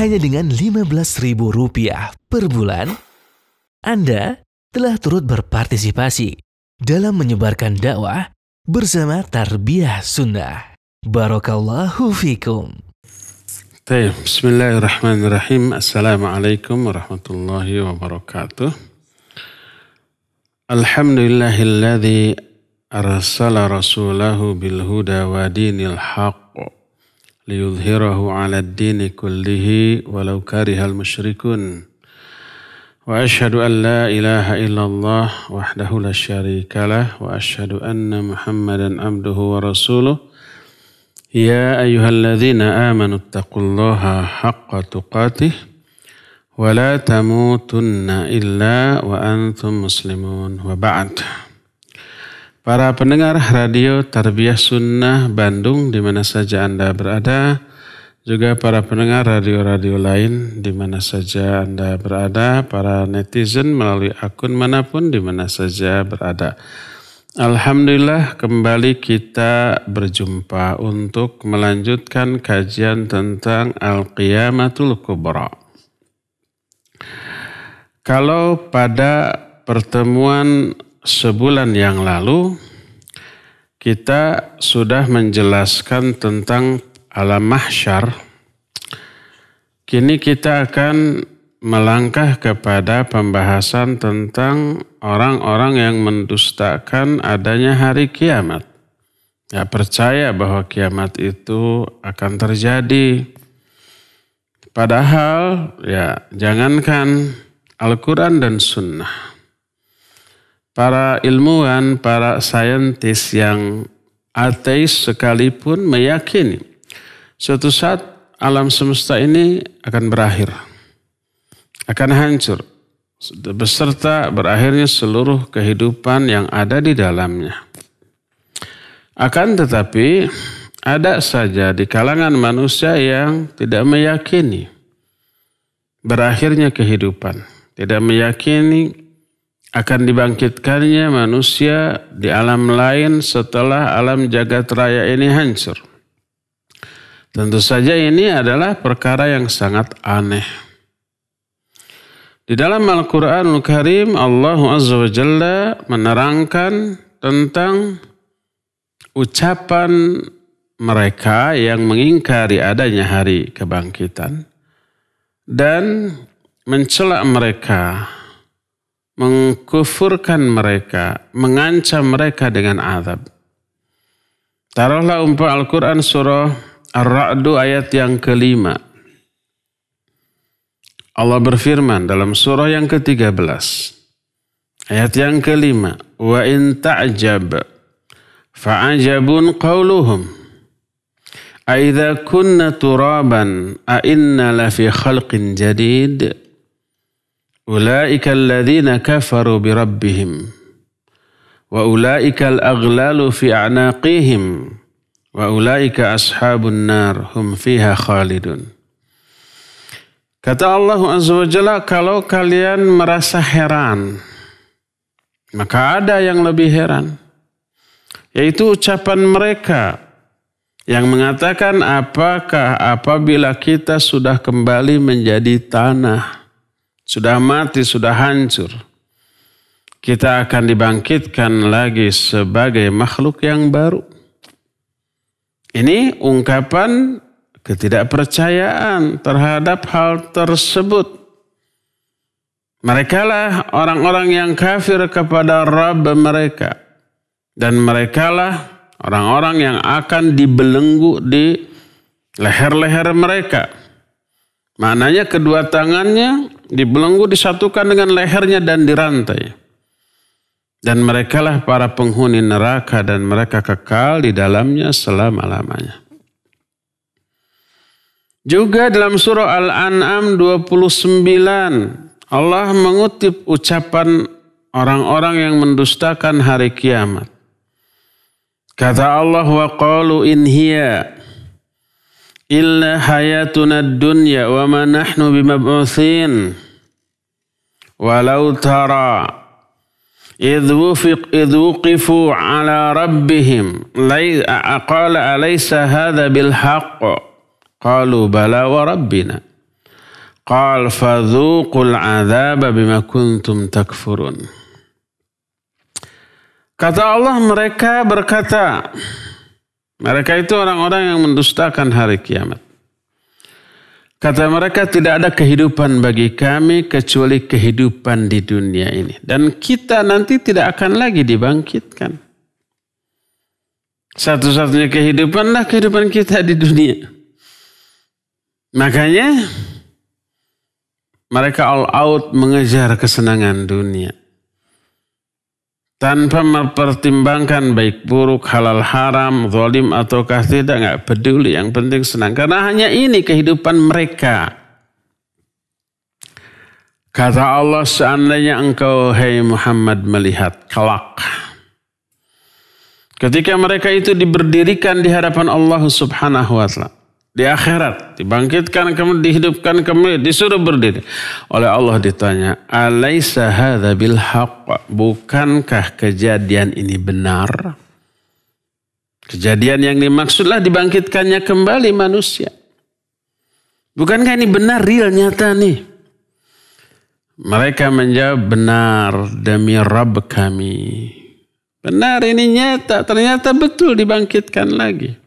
hanya dengan Rp15.000 per bulan, Anda telah turut berpartisipasi dalam menyebarkan dakwah bersama Tarbiyah Sunnah. Barakallahu fikum. Bismillahirrahmanirrahim. Assalamualaikum warahmatullahi wabarakatuh. Alhamdulillahilladzi arsala rasulahu bilhuda wa dinil haqq. ليظهره على الدين كله ولو كره المشركون وأشهد أن لا إله إلا الله وحده لا شريك له وأشهد أن محمدا عبده ورسوله يا أيها الذين آمنوا اتقوا الله حق تقاته ولا تموتن إلا وأنتم مسلمون وبعد Para pendengar radio Tarbiyah Sunnah Bandung di mana saja Anda berada, juga para pendengar radio-radio lain di mana saja Anda berada, para netizen melalui akun manapun di mana saja berada. Alhamdulillah kembali kita berjumpa untuk melanjutkan kajian tentang Al-Qiyamatul Kubra. Kalau pada pertemuan sebulan yang lalu kita sudah menjelaskan tentang alam mahsyar. Kini kita akan melangkah kepada pembahasan tentang orang-orang yang mendustakan adanya hari kiamat. Ya percaya bahwa kiamat itu akan terjadi. Padahal ya jangankan Al-Quran dan Sunnah para ilmuwan, para saintis yang ateis sekalipun meyakini suatu saat alam semesta ini akan berakhir, akan hancur, beserta berakhirnya seluruh kehidupan yang ada di dalamnya. Akan tetapi ada saja di kalangan manusia yang tidak meyakini berakhirnya kehidupan, tidak meyakini akan dibangkitkannya manusia di alam lain setelah alam jagat raya ini hancur. Tentu saja ini adalah perkara yang sangat aneh. Di dalam Al-Quranul Karim Allah Azza wa Jalla menerangkan tentang ucapan mereka yang mengingkari adanya hari kebangkitan dan mencela mereka mengkufurkan mereka, mengancam mereka dengan azab. Taruhlah umpah Al-Quran surah Ar-Ra'du ayat yang kelima. Allah berfirman dalam surah yang ke-13. Ayat yang kelima. Wa in ta'jab fa'ajabun qawluhum. Aidha kunna turaban a'inna lafi khalqin jadid. أولئك الذين كفروا بربهم وأولئك الأغلال في أعناقهم وأولئك أصحاب النار هم فيها خالدون Kata Allah Azza wa Jalla, kalau kalian merasa heran, maka ada yang lebih heran. Yaitu ucapan mereka yang mengatakan apakah apabila kita sudah kembali menjadi tanah sudah mati, sudah hancur. Kita akan dibangkitkan lagi sebagai makhluk yang baru. Ini ungkapan ketidakpercayaan terhadap hal tersebut. Merekalah orang-orang yang kafir kepada Rabb mereka. Dan merekalah orang-orang yang akan dibelenggu di leher-leher mereka. Maknanya kedua tangannya dibelenggu disatukan dengan lehernya dan dirantai. Dan merekalah para penghuni neraka dan mereka kekal di dalamnya selama-lamanya. Juga dalam surah Al-An'am 29 Allah mengutip ucapan orang-orang yang mendustakan hari kiamat. Kata Allah wa qalu in hiya إلا حياتنا الدنيا وما نحن بمبعوثين ولو ترى إذ, وفق إذ وقفوا على ربهم قال أليس هذا بالحق قالوا بلى وربنا قال فذوقوا العذاب بما كنتم تكفرون Kata Allah mereka berkata, Mereka itu orang-orang yang mendustakan hari kiamat. Kata mereka tidak ada kehidupan bagi kami kecuali kehidupan di dunia ini. Dan kita nanti tidak akan lagi dibangkitkan. Satu-satunya kehidupanlah kehidupan kita di dunia. Makanya mereka all out mengejar kesenangan dunia tanpa mempertimbangkan baik buruk, halal haram, zalim atau kasih, tidak, nggak peduli. Yang penting senang. Karena hanya ini kehidupan mereka. Kata Allah, seandainya engkau, hai Muhammad, melihat kelak. Ketika mereka itu diberdirikan di hadapan Allah subhanahu wa ta'ala di akhirat. Dibangkitkan kami, dihidupkan kami, disuruh berdiri. Oleh Allah ditanya, alaisa hadza bil Bukankah kejadian ini benar? Kejadian yang dimaksudlah dibangkitkannya kembali manusia. Bukankah ini benar, real, nyata nih? Mereka menjawab benar demi Rabb kami. Benar ini nyata, ternyata betul dibangkitkan lagi.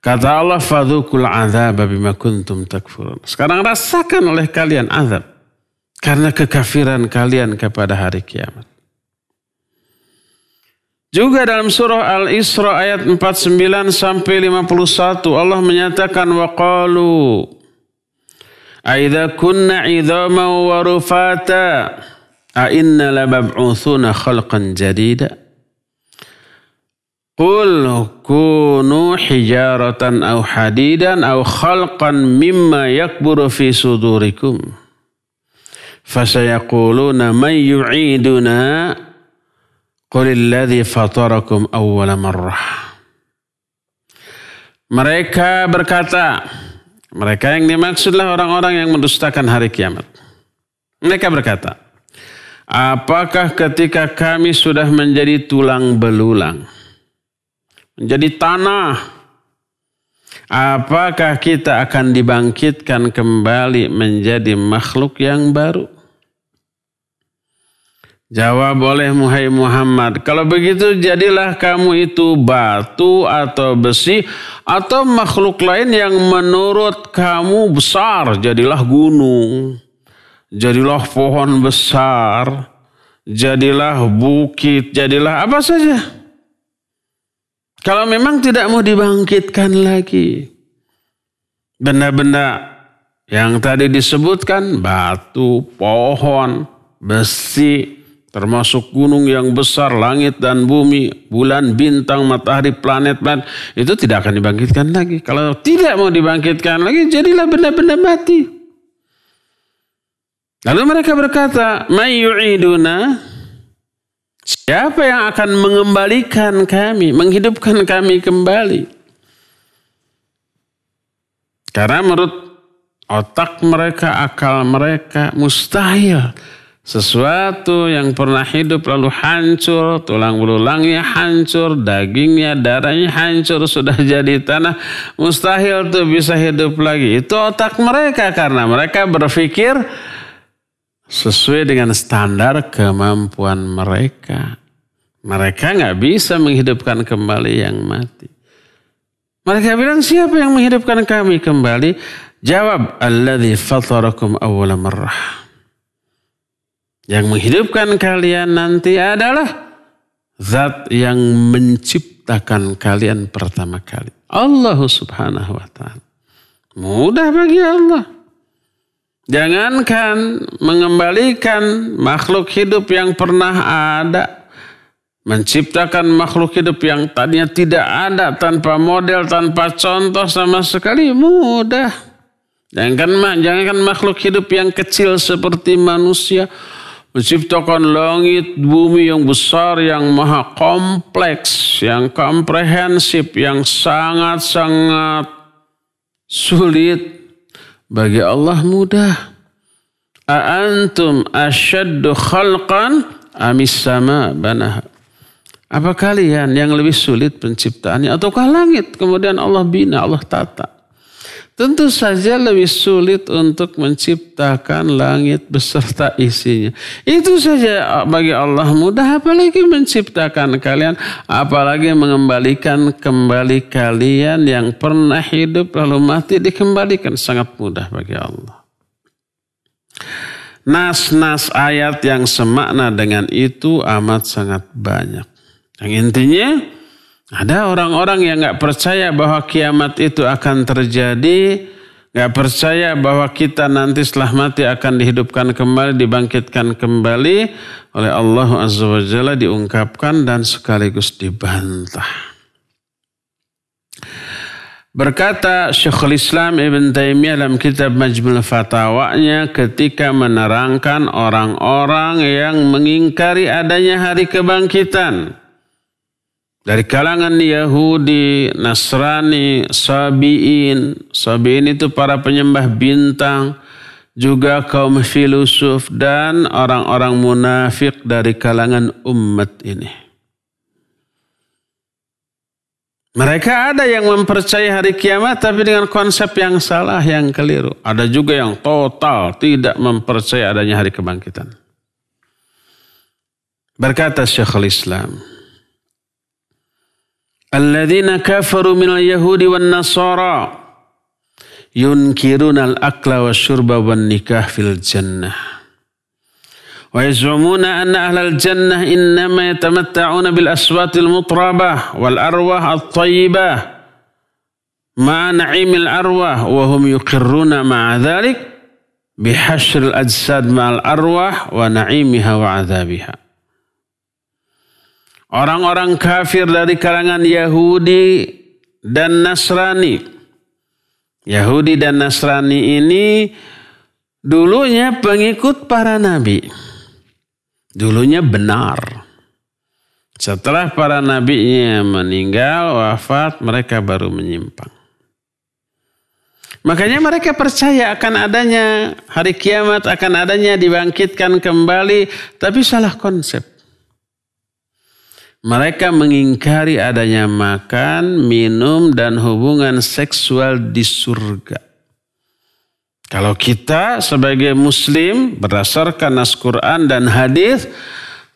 Kata Allah, fadukul azab bima kuntum takfurun. Sekarang rasakan oleh kalian azab. Karena kekafiran kalian kepada hari kiamat. Juga dalam surah Al-Isra ayat 49 sampai 51 Allah menyatakan waqalu Aidza kunna idhaman wa rufata a inna lamab'utsuna khalqan jadida Qul kunu hijaratan au hadidan au khalqan mimma yakburu fi sudurikum. Fasayakuluna man yu'iduna qulilladhi fatarakum awwala marrah. Mereka berkata, mereka yang dimaksudlah orang-orang yang mendustakan hari kiamat. Mereka berkata, apakah ketika kami sudah menjadi tulang belulang, menjadi tanah. Apakah kita akan dibangkitkan kembali menjadi makhluk yang baru? Jawab oleh Muhai Muhammad, kalau begitu jadilah kamu itu batu atau besi atau makhluk lain yang menurut kamu besar. Jadilah gunung, jadilah pohon besar, jadilah bukit, jadilah apa saja. Kalau memang tidak mau dibangkitkan lagi. Benda-benda yang tadi disebutkan batu, pohon, besi, termasuk gunung yang besar, langit dan bumi, bulan, bintang, matahari, planet, planet itu tidak akan dibangkitkan lagi. Kalau tidak mau dibangkitkan lagi, jadilah benda-benda mati. Lalu mereka berkata, "May Siapa yang akan mengembalikan kami, menghidupkan kami kembali? Karena menurut otak mereka, akal mereka, mustahil sesuatu yang pernah hidup lalu hancur, tulang belulangnya hancur, dagingnya, darahnya hancur, sudah jadi tanah, mustahil tuh bisa hidup lagi. Itu otak mereka karena mereka berpikir sesuai dengan standar kemampuan mereka. Mereka nggak bisa menghidupkan kembali yang mati. Mereka bilang siapa yang menghidupkan kami kembali? Jawab alladzi fatarakum awal marrah. Yang menghidupkan kalian nanti adalah zat yang menciptakan kalian pertama kali. Allah subhanahu wa ta'ala. Mudah bagi Allah. Jangankan mengembalikan makhluk hidup yang pernah ada menciptakan makhluk hidup yang tadinya tidak ada tanpa model, tanpa contoh sama sekali mudah. Jangan kan makhluk hidup yang kecil seperti manusia, menciptakan langit, bumi yang besar, yang maha kompleks, yang komprehensif, yang sangat-sangat sulit. Bagi Allah mudah. antum asyaddu khalqan amis sama banaha. Apa kalian yang lebih sulit penciptaannya ataukah langit kemudian Allah bina, Allah tata? Tentu saja lebih sulit untuk menciptakan langit beserta isinya. Itu saja bagi Allah mudah apalagi menciptakan kalian. Apalagi mengembalikan kembali kalian yang pernah hidup lalu mati dikembalikan. Sangat mudah bagi Allah. Nas-nas ayat yang semakna dengan itu amat sangat banyak. Yang intinya ada orang-orang yang nggak percaya bahwa kiamat itu akan terjadi, nggak percaya bahwa kita nanti setelah mati akan dihidupkan kembali, dibangkitkan kembali oleh Allah Azza wa Jalla diungkapkan dan sekaligus dibantah. Berkata Syekhul Islam Ibn Taimiyah dalam kitab Majmul Fatawanya ketika menerangkan orang-orang yang mengingkari adanya hari kebangkitan dari kalangan Yahudi, Nasrani, Sabiin. Sabiin itu para penyembah bintang, juga kaum filosof dan orang-orang munafik dari kalangan umat ini. Mereka ada yang mempercayai hari kiamat tapi dengan konsep yang salah, yang keliru. Ada juga yang total tidak mempercayai adanya hari kebangkitan. Berkata Syekhul Islam, الذين كفروا من اليهود والنصارى ينكرون الأكل والشرب والنكاح في الجنة ويزعمون أن أهل الجنة إنما يتمتعون بالأصوات المطربة والأرواح الطيبة مع نعيم الأرواح وهم يقرون مع ذلك بحشر الأجساد مع الأرواح ونعيمها وعذابها Orang-orang kafir dari kalangan Yahudi dan Nasrani. Yahudi dan Nasrani ini dulunya pengikut para nabi. Dulunya benar. Setelah para nabinya meninggal, wafat, mereka baru menyimpang. Makanya mereka percaya akan adanya hari kiamat, akan adanya dibangkitkan kembali, tapi salah konsep. Mereka mengingkari adanya makan, minum, dan hubungan seksual di surga. Kalau kita sebagai muslim berdasarkan nas Quran dan hadis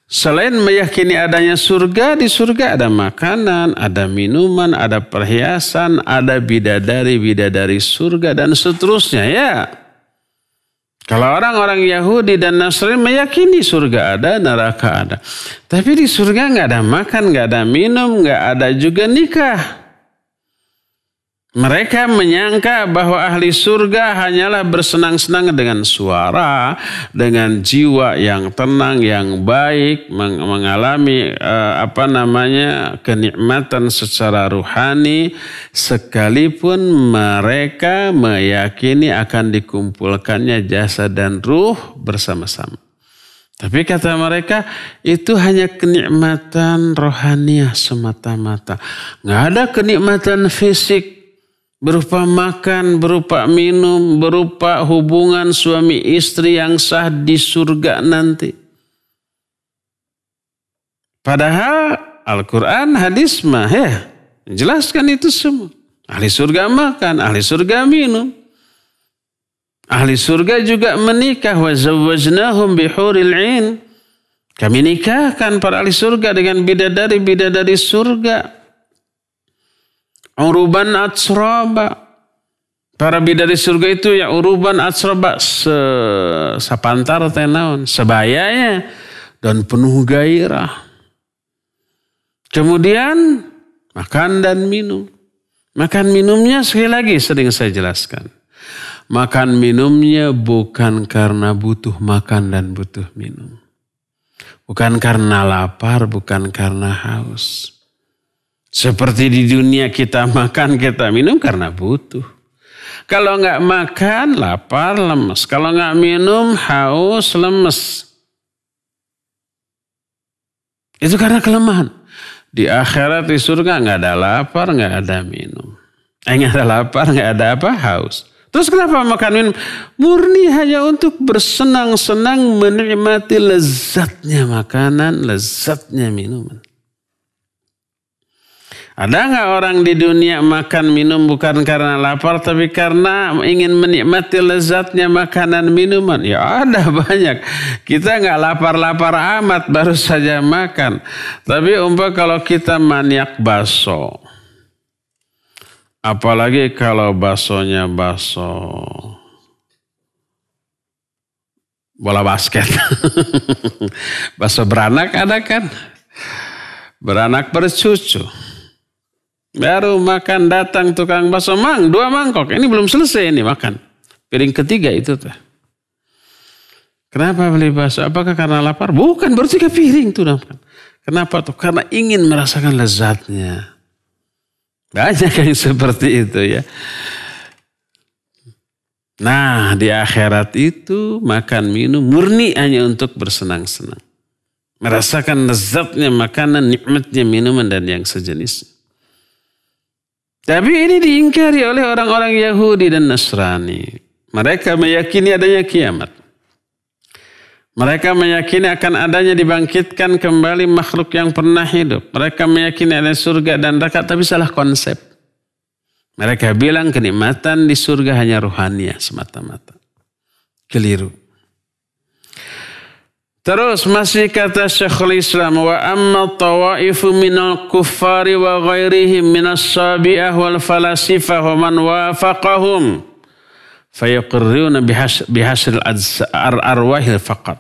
selain meyakini adanya surga, di surga ada makanan, ada minuman, ada perhiasan, ada bidadari-bidadari surga dan seterusnya ya. Kalau orang-orang Yahudi dan Nasrani meyakini surga ada, neraka ada. Tapi di surga nggak ada makan, nggak ada minum, nggak ada juga nikah. Mereka menyangka bahwa ahli surga hanyalah bersenang-senang dengan suara, dengan jiwa yang tenang, yang baik, mengalami eh, apa namanya kenikmatan secara ruhani, sekalipun mereka meyakini akan dikumpulkannya jasa dan ruh bersama-sama. Tapi kata mereka itu hanya kenikmatan rohaniah semata-mata. Nggak ada kenikmatan fisik berupa makan, berupa minum, berupa hubungan suami istri yang sah di surga nanti. Padahal Al-Quran hadis mah ya menjelaskan itu semua. Ahli surga makan, ahli surga minum. Ahli surga juga menikah. Wazawajnahum bihuril in. Kami nikahkan para ahli surga dengan bidadari-bidadari surga Uruban atsroba Para bidari surga itu ya uruban atsroba se sapantar tenaun sebayanya dan penuh gairah. Kemudian makan dan minum. Makan minumnya sekali lagi sering saya jelaskan. Makan minumnya bukan karena butuh makan dan butuh minum. Bukan karena lapar, bukan karena haus. Seperti di dunia kita makan, kita minum karena butuh. Kalau nggak makan, lapar, lemes. Kalau nggak minum, haus, lemes. Itu karena kelemahan. Di akhirat, di surga nggak ada lapar, nggak ada minum. Enggak eh, ada lapar, nggak ada apa, haus. Terus kenapa makan minum? Murni hanya untuk bersenang-senang menikmati lezatnya makanan, lezatnya minuman. Ada nggak orang di dunia makan minum bukan karena lapar tapi karena ingin menikmati lezatnya makanan minuman? Ya ada banyak. Kita nggak lapar-lapar amat baru saja makan. Tapi umpah kalau kita maniak baso. Apalagi kalau basonya baso bola basket. baso beranak ada kan? Beranak bercucu. Baru makan datang tukang bakso, mang dua mangkok. Ini belum selesai ini makan. Piring ketiga itu tuh. Kenapa beli bakso? Apakah karena lapar? Bukan, baru tiga piring tuh makan. Kenapa tuh? Karena ingin merasakan lezatnya. Banyak yang seperti itu ya. Nah di akhirat itu makan minum murni hanya untuk bersenang-senang. Merasakan lezatnya makanan, nikmatnya minuman dan yang sejenisnya. Tapi ini diingkari oleh orang-orang Yahudi dan Nasrani. Mereka meyakini adanya kiamat. Mereka meyakini akan adanya dibangkitkan kembali makhluk yang pernah hidup. Mereka meyakini ada surga dan neraka tapi salah konsep. Mereka bilang kenikmatan di surga hanya ruhania semata-mata. Keliru. Terus masih kata Syekhul Islam wa amma tawaifu al kuffari wa ghairihim as sabi'ah wal falasifah wa man wafaqahum fayaqirruna bihas, bihasril arwahil faqat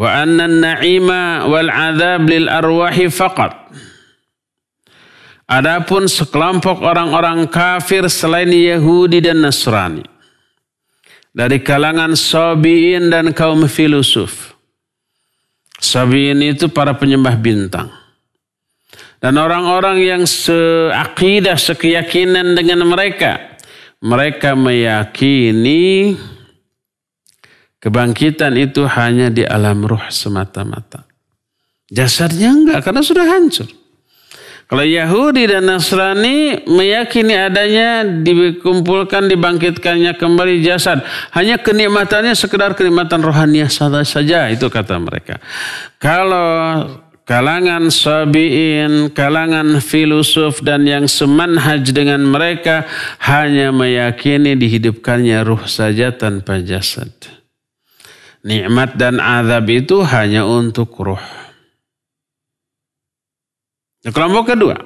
wa anna na'ima wal adab lil arwahi faqat Adapun sekelompok orang-orang kafir selain Yahudi dan Nasrani dari kalangan Sabiin dan kaum filosof. Sabiin itu para penyembah bintang. Dan orang-orang yang seakidah, sekeyakinan dengan mereka. Mereka meyakini kebangkitan itu hanya di alam ruh semata-mata. Jasadnya enggak, karena sudah hancur. Kalau Yahudi dan Nasrani meyakini adanya dikumpulkan, dibangkitkannya kembali jasad. Hanya kenikmatannya sekedar kenikmatan rohaniah saja, itu kata mereka. Kalau kalangan sabiin, kalangan filosof dan yang semanhaj dengan mereka hanya meyakini dihidupkannya ruh saja tanpa jasad. Nikmat dan azab itu hanya untuk ruh. Nah, kelompok kedua.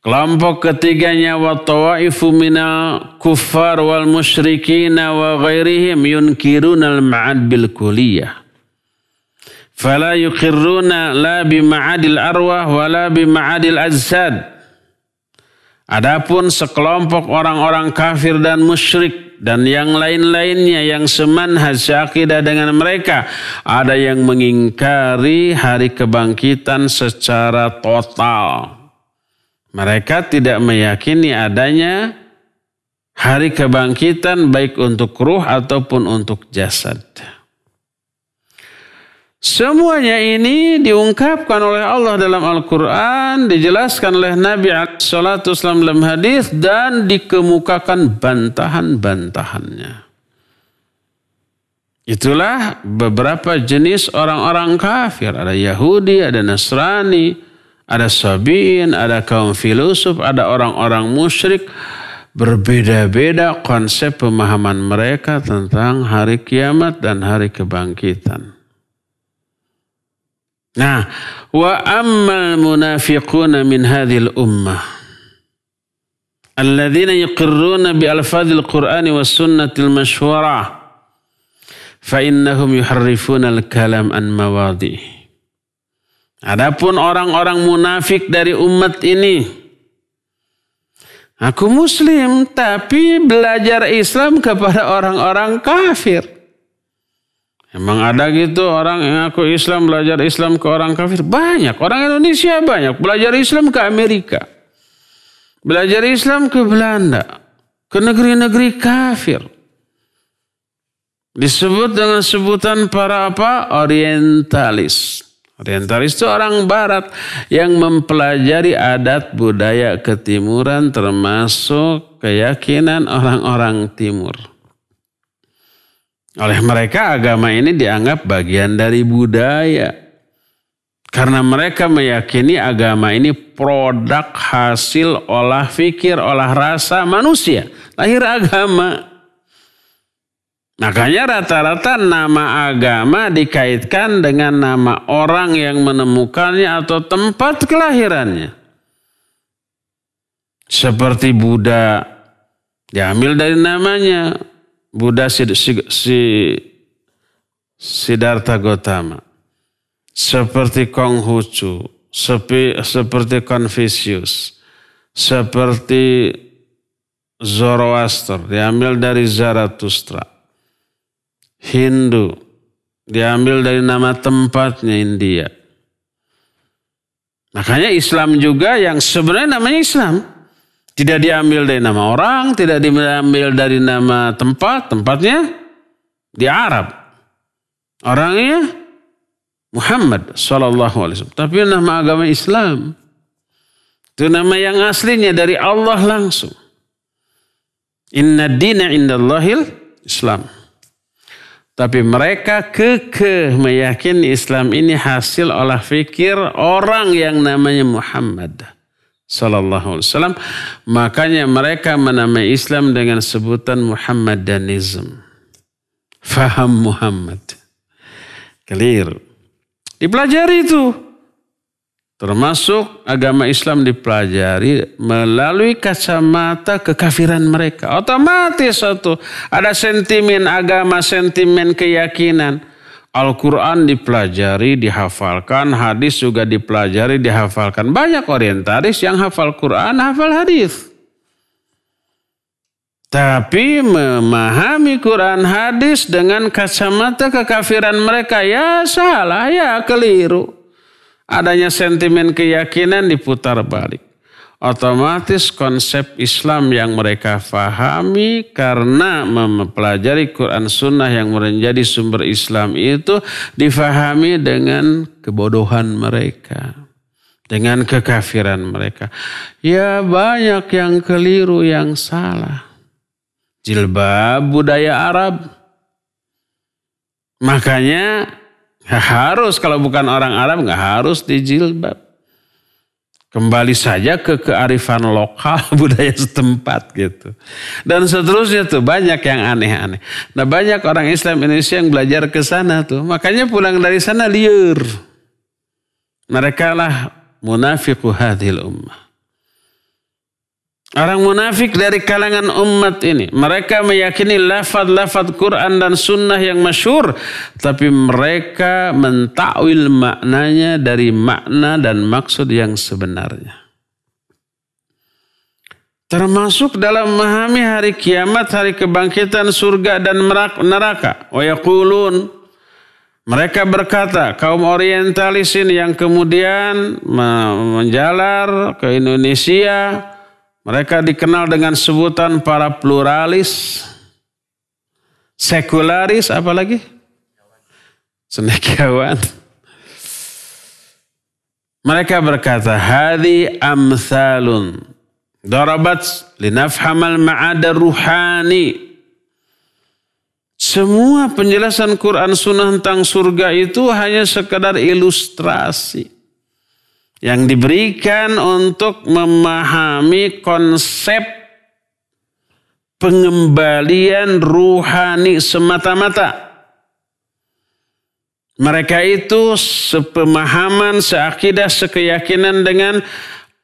Kelompok ketiganya wa tawaifu minal kuffar wal musyrikina wa ghairihim yunkiruna al ma'ad bil kuliyah. Fala yuqirruna la ma'adil arwah wa la ma'adil ajsad. Adapun sekelompok orang-orang kafir dan musyrik dan yang lain-lainnya yang semanhaj akidah dengan mereka. Ada yang mengingkari hari kebangkitan secara total. Mereka tidak meyakini adanya hari kebangkitan baik untuk ruh ataupun untuk jasad. Semuanya ini diungkapkan oleh Allah dalam Al-Quran, dijelaskan oleh Nabi Sallallahu dalam hadis dan dikemukakan bantahan-bantahannya. Itulah beberapa jenis orang-orang kafir. Ada Yahudi, ada Nasrani, ada Sabi'in, ada kaum filosof, ada orang-orang musyrik. Berbeda-beda konsep pemahaman mereka tentang hari kiamat dan hari kebangkitan. Nah, wa ammal munafiquna min hadhil ummah alladhina yuqirruna bi alfadhil qur'ani was sunnatil mashwara. fa innahum yuharrifuna al-kalam an mawadi. Adapun orang-orang munafik dari umat ini Aku muslim tapi belajar Islam kepada orang-orang kafir. Emang ada gitu orang yang aku Islam belajar Islam ke orang kafir? Banyak. Orang Indonesia banyak. Belajar Islam ke Amerika. Belajar Islam ke Belanda. Ke negeri-negeri kafir. Disebut dengan sebutan para apa? Orientalis. Orientalis itu orang barat yang mempelajari adat budaya ketimuran termasuk keyakinan orang-orang timur. Oleh mereka agama ini dianggap bagian dari budaya. Karena mereka meyakini agama ini produk hasil olah fikir, olah rasa manusia. Lahir agama. Makanya rata-rata nama agama dikaitkan dengan nama orang yang menemukannya atau tempat kelahirannya. Seperti Buddha diambil dari namanya, Buddha Siddhartha Gautama, seperti Konghucu, seperti Confucius, seperti Zoroaster, diambil dari Zarathustra. Hindu, diambil dari nama tempatnya India. Makanya Islam juga yang sebenarnya namanya Islam. Tidak diambil dari nama orang, tidak diambil dari nama tempat, tempatnya di Arab. Orangnya Muhammad saw. Alaihi Tapi nama agama Islam. Itu nama yang aslinya dari Allah langsung. Inna dina indallahil Islam. Tapi mereka kekeh meyakini Islam ini hasil olah fikir orang yang namanya Muhammad. Sallallahu Alaihi Wasallam. Makanya mereka menamai Islam dengan sebutan Muhammadanism. Faham Muhammad. Keliru. Dipelajari itu. Termasuk agama Islam dipelajari melalui kacamata kekafiran mereka. Otomatis satu. Ada sentimen agama, sentimen keyakinan. Al-Quran dipelajari, dihafalkan, hadis juga dipelajari, dihafalkan. Banyak orientalis yang hafal Quran, hafal hadis. Tapi memahami Quran hadis dengan kacamata kekafiran mereka, ya salah, ya keliru. Adanya sentimen keyakinan diputar balik otomatis konsep Islam yang mereka fahami karena mempelajari Quran Sunnah yang menjadi sumber Islam itu difahami dengan kebodohan mereka. Dengan kekafiran mereka. Ya banyak yang keliru, yang salah. Jilbab budaya Arab. Makanya harus kalau bukan orang Arab nggak harus dijilbab. Kembali saja ke kearifan lokal budaya setempat gitu. Dan seterusnya tuh banyak yang aneh-aneh. Nah banyak orang Islam Indonesia yang belajar ke sana tuh. Makanya pulang dari sana liur. Mereka lah munafiku hadhil ummah. Orang munafik dari kalangan umat ini. Mereka meyakini lafad-lafad Quran dan sunnah yang masyur. Tapi mereka mentakwil maknanya dari makna dan maksud yang sebenarnya. Termasuk dalam memahami hari kiamat, hari kebangkitan surga dan neraka. Wa yakulun. Mereka berkata, kaum Orientalis ini yang kemudian menjalar ke Indonesia mereka dikenal dengan sebutan para pluralis, sekularis, apalagi senekawan. Mereka berkata, hadi amthalun. Darabat linafhamal ma'ada ruhani. Semua penjelasan Quran Sunnah tentang surga itu hanya sekedar ilustrasi yang diberikan untuk memahami konsep pengembalian ruhani semata-mata. Mereka itu sepemahaman, seakidah, sekeyakinan dengan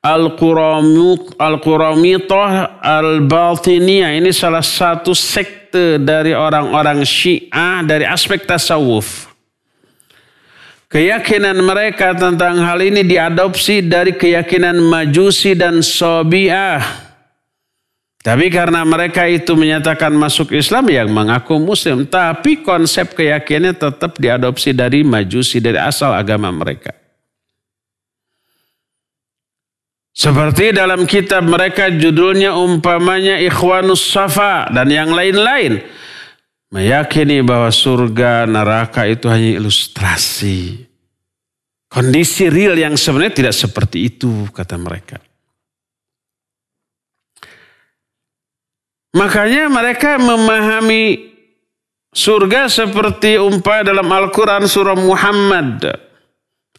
Al-Quramitoh Al Al-Batiniyah. Ini salah satu sekte dari orang-orang syiah dari aspek tasawuf. Keyakinan mereka tentang hal ini diadopsi dari keyakinan Majusi dan Sobiah. Tapi karena mereka itu menyatakan masuk Islam yang mengaku Muslim, tapi konsep keyakinannya tetap diadopsi dari Majusi, dari asal agama mereka. Seperti dalam kitab mereka judulnya umpamanya Ikhwanus Safa dan yang lain-lain. Meyakini bahwa surga, neraka itu hanya ilustrasi. Kondisi real yang sebenarnya tidak seperti itu, kata mereka. Makanya mereka memahami surga seperti umpah dalam Al-Quran surah Muhammad.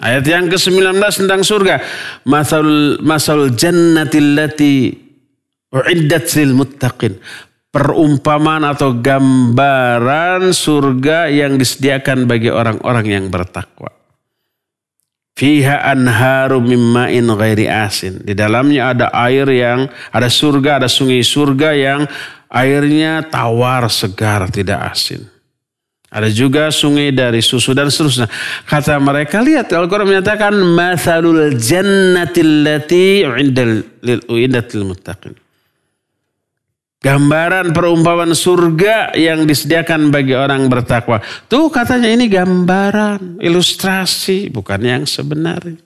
Ayat yang ke-19 tentang surga. masal masal jannati muttaqin perumpamaan atau gambaran surga yang disediakan bagi orang-orang yang bertakwa. Fiha anharu mimma'in ghairi asin. Di dalamnya ada air yang, ada surga, ada sungai surga yang airnya tawar, segar, tidak asin. Ada juga sungai dari susu dan seterusnya. Kata mereka, lihat Al-Quran menyatakan, Mathalul jannatil lati indatil muttaqin. Gambaran perumpamaan surga yang disediakan bagi orang bertakwa. Tuh katanya ini gambaran, ilustrasi, bukan yang sebenarnya.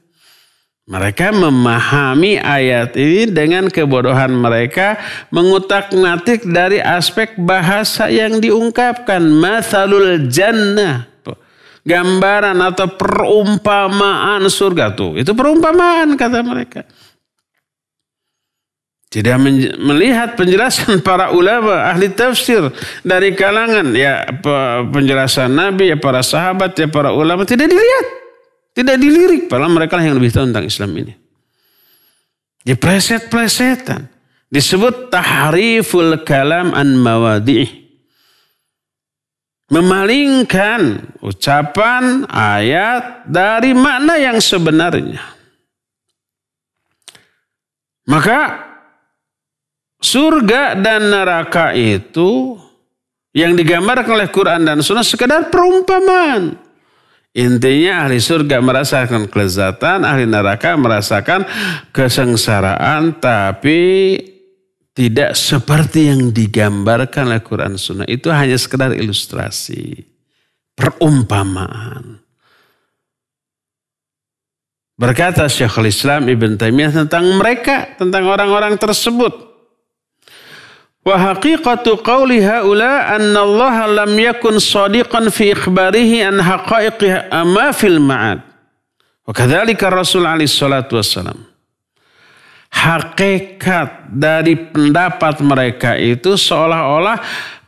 Mereka memahami ayat ini dengan kebodohan mereka mengutak natik dari aspek bahasa yang diungkapkan. Mathalul jannah. Gambaran atau perumpamaan surga tuh. Itu perumpamaan kata mereka tidak melihat penjelasan para ulama ahli tafsir dari kalangan ya penjelasan Nabi ya para sahabat ya para ulama tidak dilihat tidak dilirik padahal mereka yang lebih tahu tentang Islam ini ya, preset plesetan disebut tahriful kalam an mawadi'ih memalingkan ucapan ayat dari makna yang sebenarnya maka surga dan neraka itu yang digambarkan oleh Quran dan Sunnah sekedar perumpamaan. Intinya ahli surga merasakan kelezatan, ahli neraka merasakan kesengsaraan, tapi tidak seperti yang digambarkan oleh Quran Sunnah. Itu hanya sekedar ilustrasi, perumpamaan. Berkata Syekhul Islam Ibn Taimiyah tentang mereka, tentang orang-orang tersebut. Wa haqiqatu qawli haula anna Allah lam yakun sadiqan fi ikhbarihi an fil ma'ad. Wa kadzalika Rasul alaihi salatu Hakikat dari pendapat mereka itu seolah-olah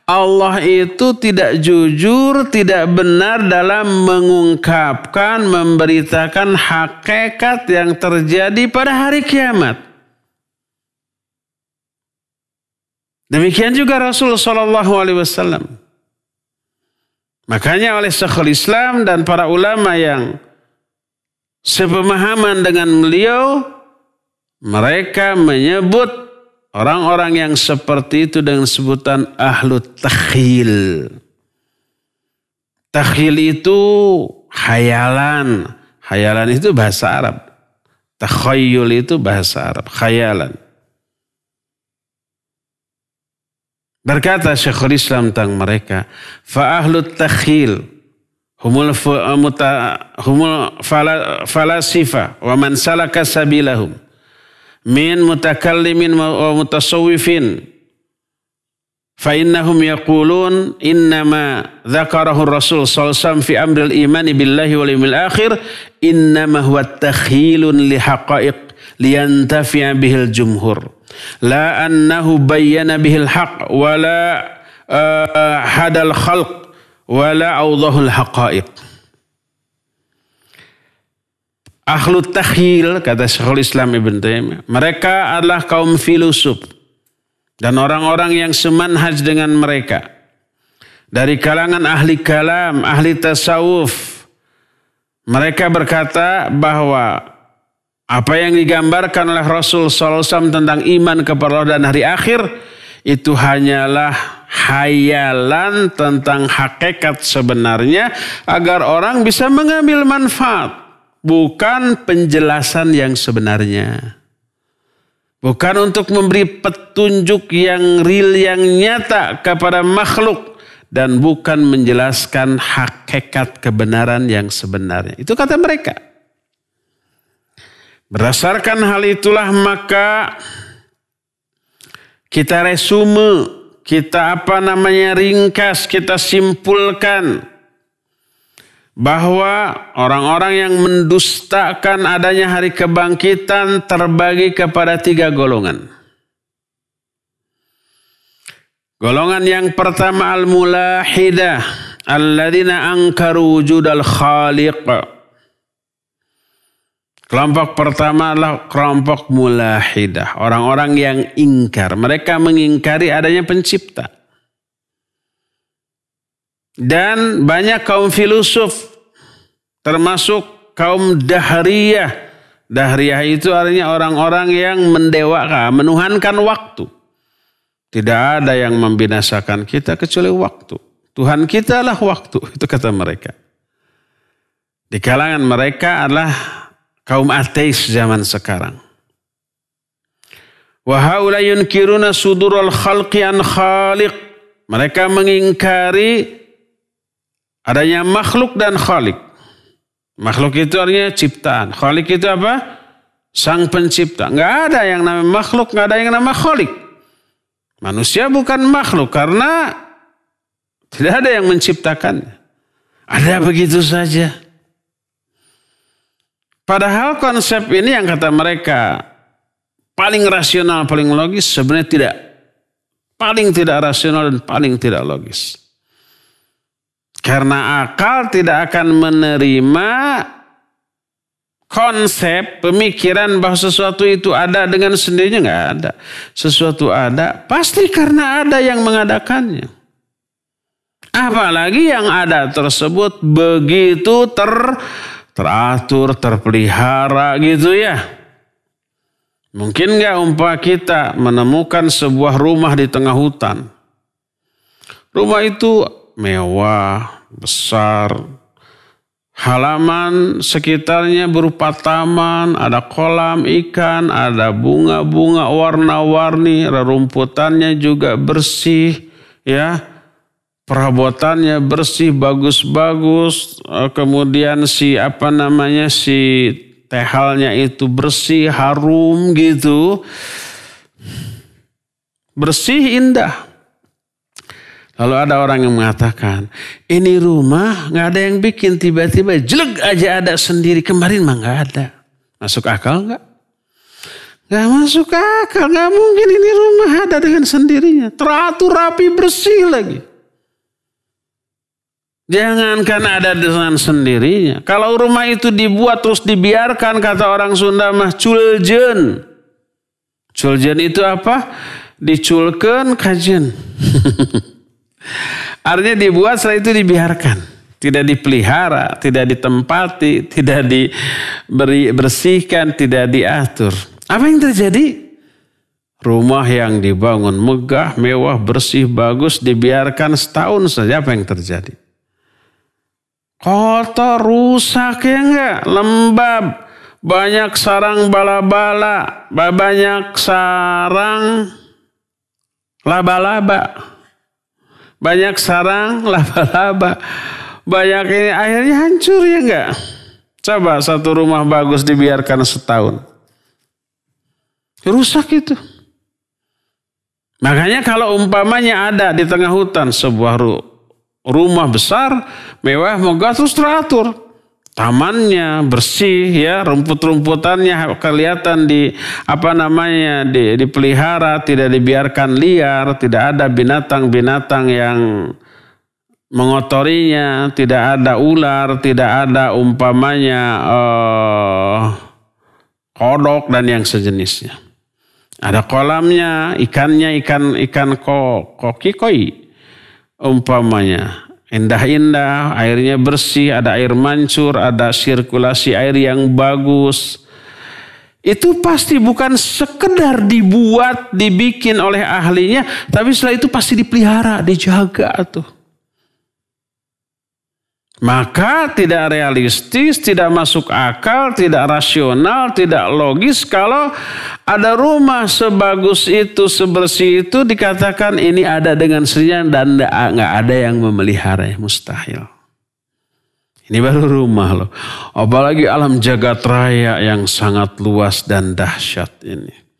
Allah itu tidak jujur, tidak benar dalam mengungkapkan, memberitakan hakikat yang terjadi pada hari kiamat. Demikian juga Rasul Shallallahu Alaihi Wasallam. Makanya oleh Syekhul Islam dan para ulama yang sepemahaman dengan beliau, mereka menyebut orang-orang yang seperti itu dengan sebutan ahlu takhil. Takhil itu khayalan, khayalan itu bahasa Arab. Takhayyul itu bahasa Arab. Khayalan. Berkata Syekhul Islam tentang mereka, fa ahlut takhil humul muta humul falasifa wa man salaka sabilahum min mutakallimin wa mutasawwifin fa innahum yaqulun inna ma dzakarahu rasul sallallahu fi amril iman billahi wal yawmil akhir inna ma huwa takhilun li haqa'iq liyantafi'a bihil jumhur La annahu bayyana bihil haq wa la uh, hadal khalq wa la awdahul haqa'iq. Ahlu takhil kata Syekhul Islam Ibn Taimiyah. Mereka adalah kaum filosof dan orang-orang yang semanhaj dengan mereka. Dari kalangan ahli kalam, ahli tasawuf. Mereka berkata bahwa apa yang digambarkan oleh Rasul SAW tentang iman kepada Allah dan hari akhir itu hanyalah hayalan tentang hakikat sebenarnya agar orang bisa mengambil manfaat. Bukan penjelasan yang sebenarnya. Bukan untuk memberi petunjuk yang real, yang nyata kepada makhluk. Dan bukan menjelaskan hakikat kebenaran yang sebenarnya. Itu kata mereka. Berdasarkan hal itulah maka kita resume, kita apa namanya ringkas, kita simpulkan bahwa orang-orang yang mendustakan adanya hari kebangkitan terbagi kepada tiga golongan. Golongan yang pertama al-mulahidah, alladzina angkaru wujudal al-khaliq Kelompok pertama adalah kelompok mulahidah. Orang-orang yang ingkar. Mereka mengingkari adanya pencipta. Dan banyak kaum filosof. Termasuk kaum dahriyah. Dahriyah itu artinya orang-orang yang mendewakan, menuhankan waktu. Tidak ada yang membinasakan kita kecuali waktu. Tuhan kita lah waktu. Itu kata mereka. Di kalangan mereka adalah kaum ateis zaman sekarang. Wahaula yunkiruna sudurul khalqi an khaliq. Mereka mengingkari adanya makhluk dan khalik. Makhluk itu artinya ciptaan. Khalik itu apa? Sang pencipta. Enggak ada yang namanya makhluk, enggak ada yang namanya khalik. Manusia bukan makhluk karena tidak ada yang menciptakannya. Ada begitu saja. Padahal konsep ini yang kata mereka paling rasional, paling logis sebenarnya tidak. Paling tidak rasional dan paling tidak logis. Karena akal tidak akan menerima konsep pemikiran bahwa sesuatu itu ada dengan sendirinya nggak ada. Sesuatu ada pasti karena ada yang mengadakannya. Apalagi yang ada tersebut begitu ter teratur, terpelihara gitu ya. Mungkin nggak umpah kita menemukan sebuah rumah di tengah hutan. Rumah itu mewah, besar, halaman sekitarnya berupa taman, ada kolam ikan, ada bunga-bunga warna-warni, rumputannya juga bersih, ya perabotannya bersih bagus-bagus eh, kemudian si apa namanya si tehalnya itu bersih harum gitu bersih indah Lalu ada orang yang mengatakan, ini rumah nggak ada yang bikin tiba-tiba jelek aja ada sendiri. Kemarin mah nggak ada. Masuk akal nggak? Gak masuk akal, gak mungkin ini rumah ada dengan sendirinya. Teratur rapi bersih lagi. Jangankan ada dengan sendirinya. Kalau rumah itu dibuat terus dibiarkan kata orang Sunda mah culjen. Culjen itu apa? Diculken kajen. Artinya dibuat setelah itu dibiarkan. Tidak dipelihara, tidak ditempati, tidak diberi bersihkan, tidak diatur. Apa yang terjadi? Rumah yang dibangun megah, mewah, bersih, bagus, dibiarkan setahun saja apa yang terjadi? Kotor, rusak ya enggak? Lembab. Banyak sarang bala-bala. Banyak sarang laba-laba. Banyak sarang laba-laba. Banyak ini akhirnya hancur ya enggak? Coba satu rumah bagus dibiarkan setahun. Rusak itu. Makanya kalau umpamanya ada di tengah hutan sebuah rumah besar, mewah, megah terus teratur. Tamannya bersih ya, rumput-rumputannya kelihatan di apa namanya di, dipelihara, tidak dibiarkan liar, tidak ada binatang-binatang yang mengotorinya, tidak ada ular, tidak ada umpamanya eh, kodok dan yang sejenisnya. Ada kolamnya, ikannya ikan ikan ko, koi umpamanya indah-indah, airnya bersih, ada air mancur, ada sirkulasi air yang bagus. Itu pasti bukan sekedar dibuat, dibikin oleh ahlinya, tapi setelah itu pasti dipelihara, dijaga tuh. Maka tidak realistis, tidak masuk akal, tidak rasional, tidak logis kalau ada rumah sebagus itu, sebersih itu dikatakan ini ada dengan sendirinya dan nggak ada yang memelihara, Mustahil. Ini baru rumah loh. Apalagi alam jagat raya yang sangat luas dan dahsyat ini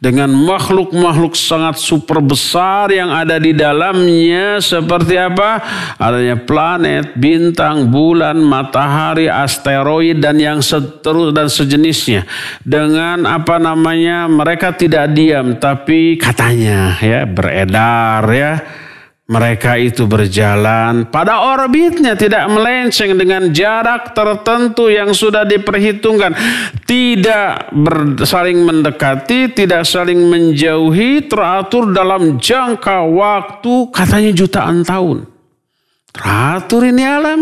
dengan makhluk-makhluk sangat super besar yang ada di dalamnya seperti apa? Adanya planet, bintang, bulan, matahari, asteroid dan yang seterus dan sejenisnya. Dengan apa namanya? Mereka tidak diam tapi katanya ya beredar ya mereka itu berjalan pada orbitnya tidak melenceng dengan jarak tertentu yang sudah diperhitungkan. Tidak saling mendekati, tidak saling menjauhi, teratur dalam jangka waktu katanya jutaan tahun. Teratur ini alam.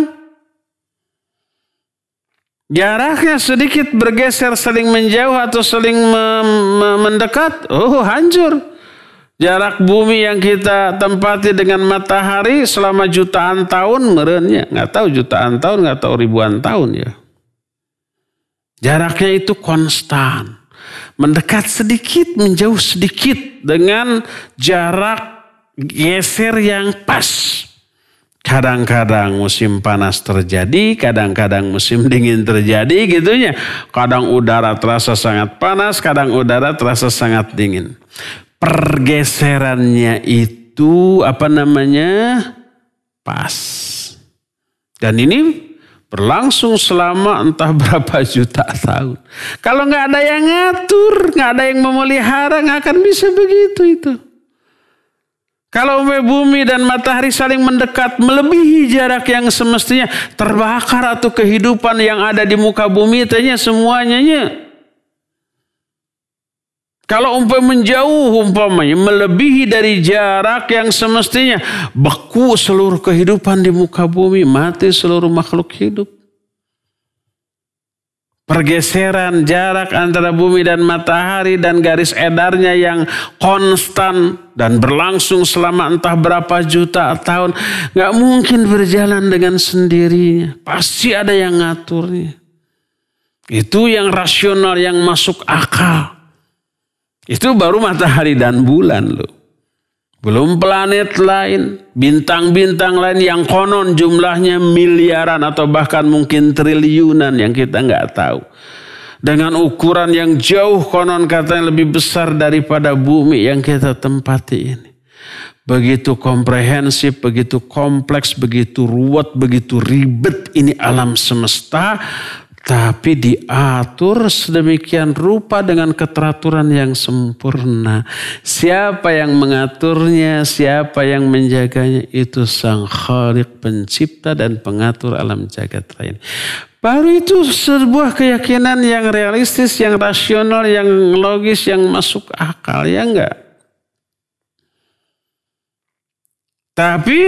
Jaraknya sedikit bergeser saling menjauh atau saling mendekat, oh hancur. Jarak bumi yang kita tempati dengan matahari selama jutaan tahun merenya. Nggak tahu jutaan tahun, nggak tahu ribuan tahun ya. Jaraknya itu konstan. Mendekat sedikit, menjauh sedikit dengan jarak geser yang pas. Kadang-kadang musim panas terjadi, kadang-kadang musim dingin terjadi gitu ya. Kadang udara terasa sangat panas, kadang udara terasa sangat dingin pergeserannya itu apa namanya pas. Dan ini berlangsung selama entah berapa juta tahun. Kalau nggak ada yang ngatur, nggak ada yang memelihara, nggak akan bisa begitu itu. Kalau bumi dan matahari saling mendekat melebihi jarak yang semestinya terbakar atau kehidupan yang ada di muka bumi tanya semuanya kalau umpamanya menjauh umpamanya melebihi dari jarak yang semestinya beku seluruh kehidupan di muka bumi, mati seluruh makhluk hidup. Pergeseran jarak antara bumi dan matahari dan garis edarnya yang konstan dan berlangsung selama entah berapa juta tahun. nggak mungkin berjalan dengan sendirinya. Pasti ada yang ngaturnya. Itu yang rasional, yang masuk akal. Itu baru matahari dan bulan loh. Belum planet lain, bintang-bintang lain yang konon jumlahnya miliaran atau bahkan mungkin triliunan yang kita nggak tahu. Dengan ukuran yang jauh konon katanya lebih besar daripada bumi yang kita tempati ini. Begitu komprehensif, begitu kompleks, begitu ruwet, begitu ribet ini alam semesta tapi diatur sedemikian rupa dengan keteraturan yang sempurna. Siapa yang mengaturnya, siapa yang menjaganya itu Sang Khalik pencipta dan pengatur alam jagat lain. Baru itu sebuah keyakinan yang realistis, yang rasional, yang logis, yang masuk akal, ya enggak? Tapi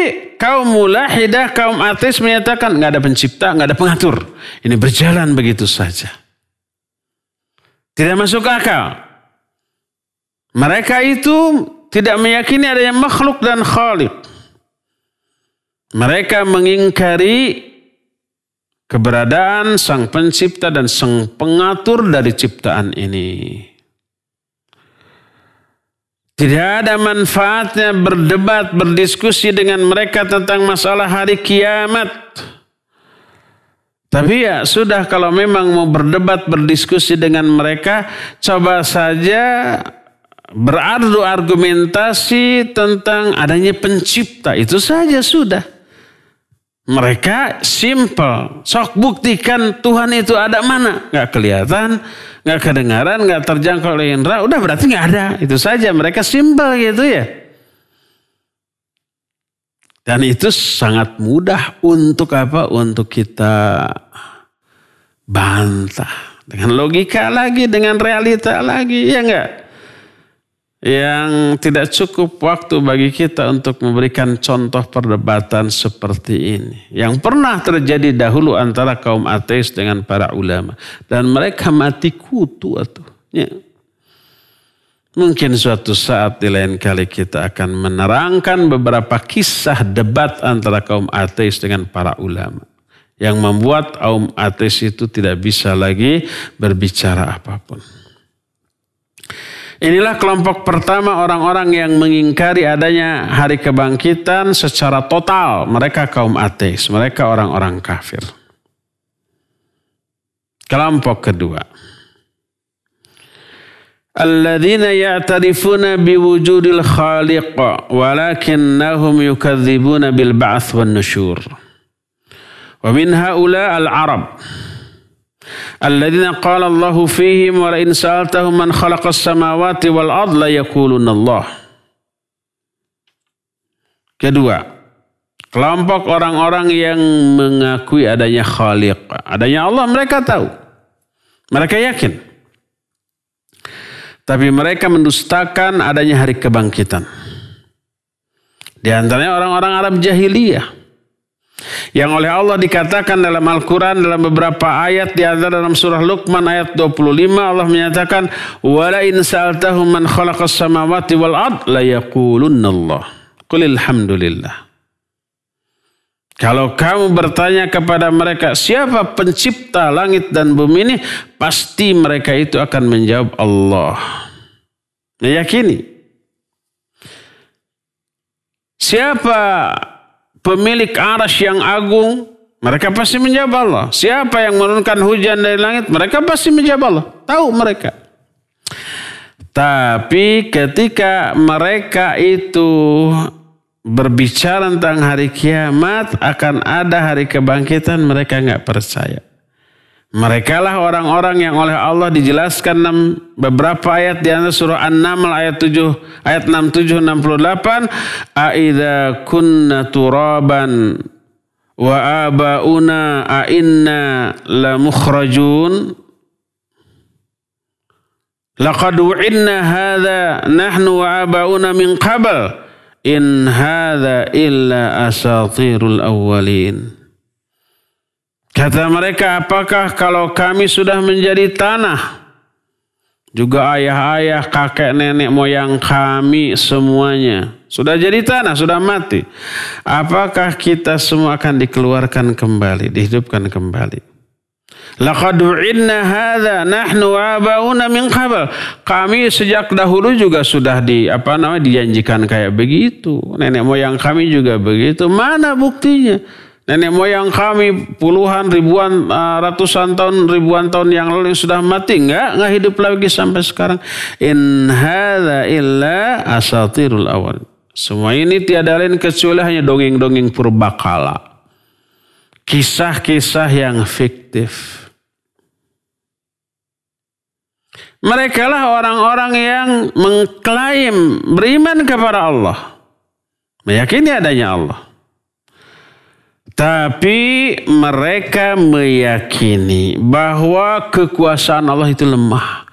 kaum mulahidah, kaum ateis menyatakan nggak ada pencipta, nggak ada pengatur. Ini berjalan begitu saja. Tidak masuk akal. Mereka itu tidak meyakini adanya makhluk dan khalik. Mereka mengingkari keberadaan sang pencipta dan sang pengatur dari ciptaan ini. Tidak ada manfaatnya berdebat, berdiskusi dengan mereka tentang masalah hari kiamat. Tapi ya sudah kalau memang mau berdebat, berdiskusi dengan mereka, coba saja beradu argumentasi tentang adanya pencipta. Itu saja sudah. Mereka simple. Sok buktikan Tuhan itu ada mana. Gak kelihatan, gak kedengaran, gak terjangkau oleh indera. Udah berarti gak ada. Itu saja. Mereka simple gitu ya. Dan itu sangat mudah untuk apa? Untuk kita bantah. Dengan logika lagi, dengan realita lagi. Ya enggak? yang tidak cukup waktu bagi kita untuk memberikan contoh perdebatan seperti ini yang pernah terjadi dahulu antara kaum ateis dengan para ulama dan mereka mati kutu atau ya. mungkin suatu saat di lain kali kita akan menerangkan beberapa kisah debat antara kaum ateis dengan para ulama yang membuat kaum ateis itu tidak bisa lagi berbicara apapun. Inilah kelompok pertama orang-orang yang mengingkari adanya hari kebangkitan secara total. Mereka kaum ateis, mereka orang-orang kafir. Kelompok kedua. Alladzina ya'tarifuna biwujudil khaliqa, walakinnahum yukadzibuna bil ba'th wan nusyur. Wa min haula al-Arab alladzina qala Allahu fihim wa in sa'altahum man khalaqas samawati wal Allah. Kedua, kelompok orang-orang yang mengakui adanya khaliq, adanya Allah mereka tahu. Mereka yakin. Tapi mereka mendustakan adanya hari kebangkitan. Di antaranya orang-orang Arab jahiliyah yang oleh Allah dikatakan dalam Al-Quran dalam beberapa ayat di antara dalam surah Luqman ayat 25 Allah menyatakan wala in sa'altahum man khalaqas samawati wal ard la yaqulunna Allah. Qulil hamdulillah. Kalau kamu bertanya kepada mereka siapa pencipta langit dan bumi ini pasti mereka itu akan menjawab Allah. Meyakini. Siapa pemilik aras yang agung, mereka pasti menjawab Allah. Siapa yang menurunkan hujan dari langit, mereka pasti menjawab Allah. Tahu mereka. Tapi ketika mereka itu berbicara tentang hari kiamat, akan ada hari kebangkitan, mereka nggak percaya. Merekalah orang-orang yang oleh Allah dijelaskan dalam beberapa ayat di antara surah An-Naml ayat 7 ayat 67 68 aida kunna turaban wa abauna a inna la mukhrajun laqad wa'inna hadha nahnu wa abauna min qabl in hadha illa asatirul awwalin Kata mereka, apakah kalau kami sudah menjadi tanah? Juga ayah-ayah, kakek, nenek moyang kami semuanya. Sudah jadi tanah, sudah mati. Apakah kita semua akan dikeluarkan kembali, dihidupkan kembali? Laqad u'inna hadha nahnu min Kami sejak dahulu juga sudah di apa namanya dijanjikan kayak begitu. Nenek moyang kami juga begitu. Mana buktinya? nenek moyang kami puluhan ribuan eh, ratusan tahun ribuan tahun yang lalu yang sudah mati nggak enggak hidup lagi sampai sekarang in hadza illa asatirul awal semua ini tiada lain kecuali hanya dongeng-dongeng purbakala kisah-kisah yang fiktif mereka lah orang-orang yang mengklaim beriman kepada Allah. Meyakini adanya Allah. Tapi mereka meyakini bahwa kekuasaan Allah itu lemah.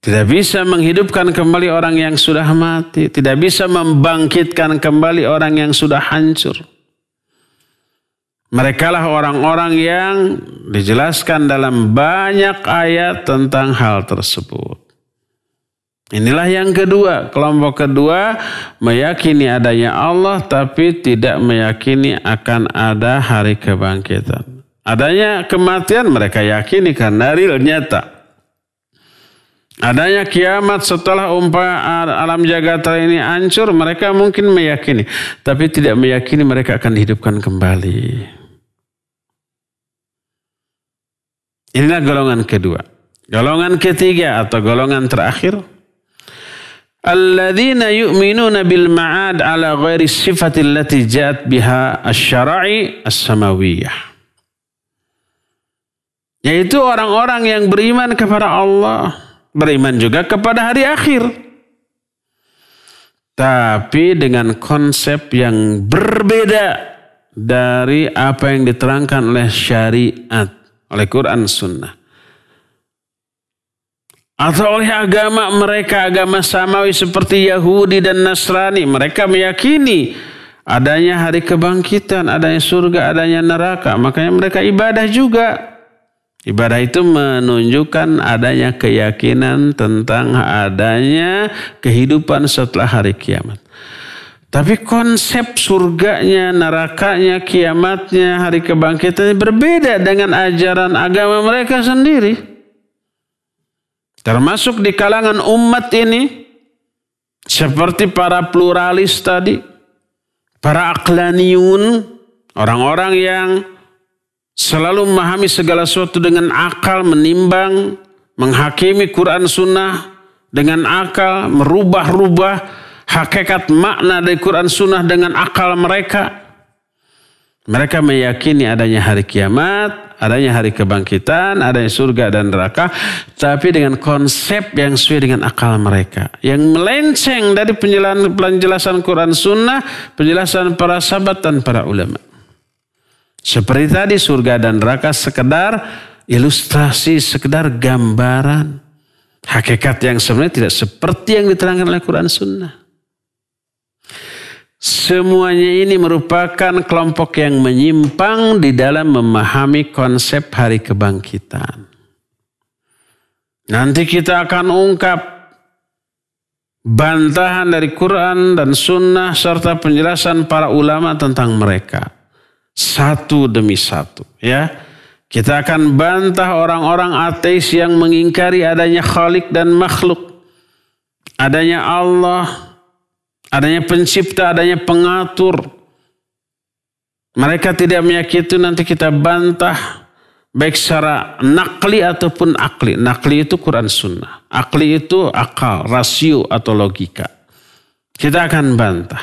Tidak bisa menghidupkan kembali orang yang sudah mati. Tidak bisa membangkitkan kembali orang yang sudah hancur. Merekalah orang-orang yang dijelaskan dalam banyak ayat tentang hal tersebut. Inilah yang kedua, kelompok kedua meyakini adanya Allah tapi tidak meyakini akan ada hari kebangkitan. Adanya kematian mereka yakini karena real nyata. Adanya kiamat setelah umpa alam jagat ini hancur, mereka mungkin meyakini, tapi tidak meyakini mereka akan dihidupkan kembali. Inilah golongan kedua. Golongan ketiga atau golongan terakhir alladzina yu'minuna bil ma'ad ala ghairi sifatil lati ja'at biha asy as yaitu orang-orang yang beriman kepada Allah beriman juga kepada hari akhir tapi dengan konsep yang berbeda dari apa yang diterangkan oleh syariat oleh Quran Sunnah atau oleh agama mereka agama samawi seperti Yahudi dan Nasrani mereka meyakini adanya hari kebangkitan adanya surga adanya neraka makanya mereka ibadah juga ibadah itu menunjukkan adanya keyakinan tentang adanya kehidupan setelah hari kiamat tapi konsep surganya, nerakanya, kiamatnya, hari kebangkitannya berbeda dengan ajaran agama mereka sendiri. Termasuk di kalangan umat ini seperti para pluralis tadi, para aklaniun, orang-orang yang selalu memahami segala sesuatu dengan akal, menimbang, menghakimi Quran Sunnah dengan akal, merubah-rubah hakikat makna dari Quran Sunnah dengan akal mereka. Mereka meyakini adanya hari kiamat, adanya hari kebangkitan, adanya surga dan neraka, tapi dengan konsep yang sesuai dengan akal mereka. Yang melenceng dari penjelasan, Quran Sunnah, penjelasan para sahabat dan para ulama. Seperti tadi surga dan neraka sekedar ilustrasi, sekedar gambaran. Hakikat yang sebenarnya tidak seperti yang diterangkan oleh Quran Sunnah. Semuanya ini merupakan kelompok yang menyimpang di dalam memahami konsep hari kebangkitan. Nanti kita akan ungkap bantahan dari Quran dan Sunnah serta penjelasan para ulama tentang mereka. Satu demi satu ya. Kita akan bantah orang-orang ateis yang mengingkari adanya khalik dan makhluk. Adanya Allah, Adanya pencipta, adanya pengatur. Mereka tidak meyakini itu nanti kita bantah baik secara nakli ataupun akli. Nakli itu Quran Sunnah. Akli itu akal, rasio atau logika. Kita akan bantah.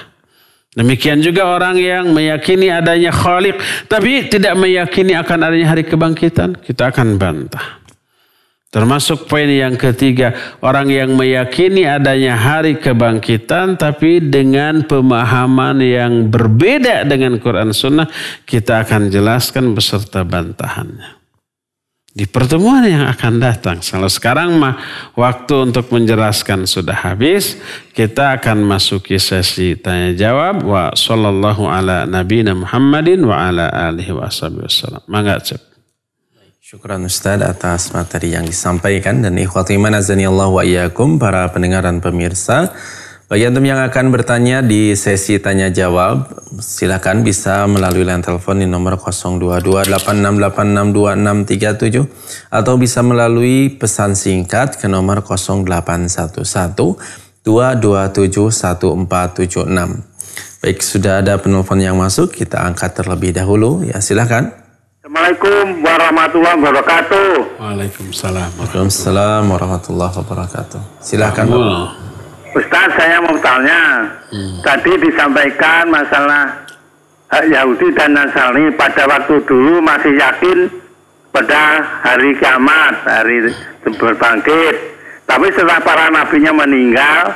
Demikian juga orang yang meyakini adanya khalik. Tapi tidak meyakini akan adanya hari kebangkitan. Kita akan bantah. Termasuk poin yang ketiga, orang yang meyakini adanya hari kebangkitan tapi dengan pemahaman yang berbeda dengan Quran Sunnah, kita akan jelaskan beserta bantahannya. Di pertemuan yang akan datang, kalau sekarang mah waktu untuk menjelaskan sudah habis, kita akan masuki sesi tanya jawab. Wa sallallahu ala nabina Muhammadin wa ala alihi wa sallam. Mangga cepat. Syukran Ustaz atas materi yang disampaikan dan ikhwati iman Allah wa iyakum para pendengar dan pemirsa. Bagi antum yang akan bertanya di sesi tanya jawab, silakan bisa melalui line telepon di nomor 0228686267 atau bisa melalui pesan singkat ke nomor 0811 1476. Baik, sudah ada penelpon yang masuk, kita angkat terlebih dahulu. Ya, silakan. Assalamualaikum warahmatullahi wabarakatuh. Waalaikumsalam. Waalaikumsalam warahmatullahi wabarakatuh. Silahkan. Ustaz saya mau tanya. Hmm. Tadi disampaikan masalah eh, Yahudi dan Nasrani pada waktu dulu masih yakin pada hari kiamat, hari berbangkit. Tapi setelah para nabinya meninggal,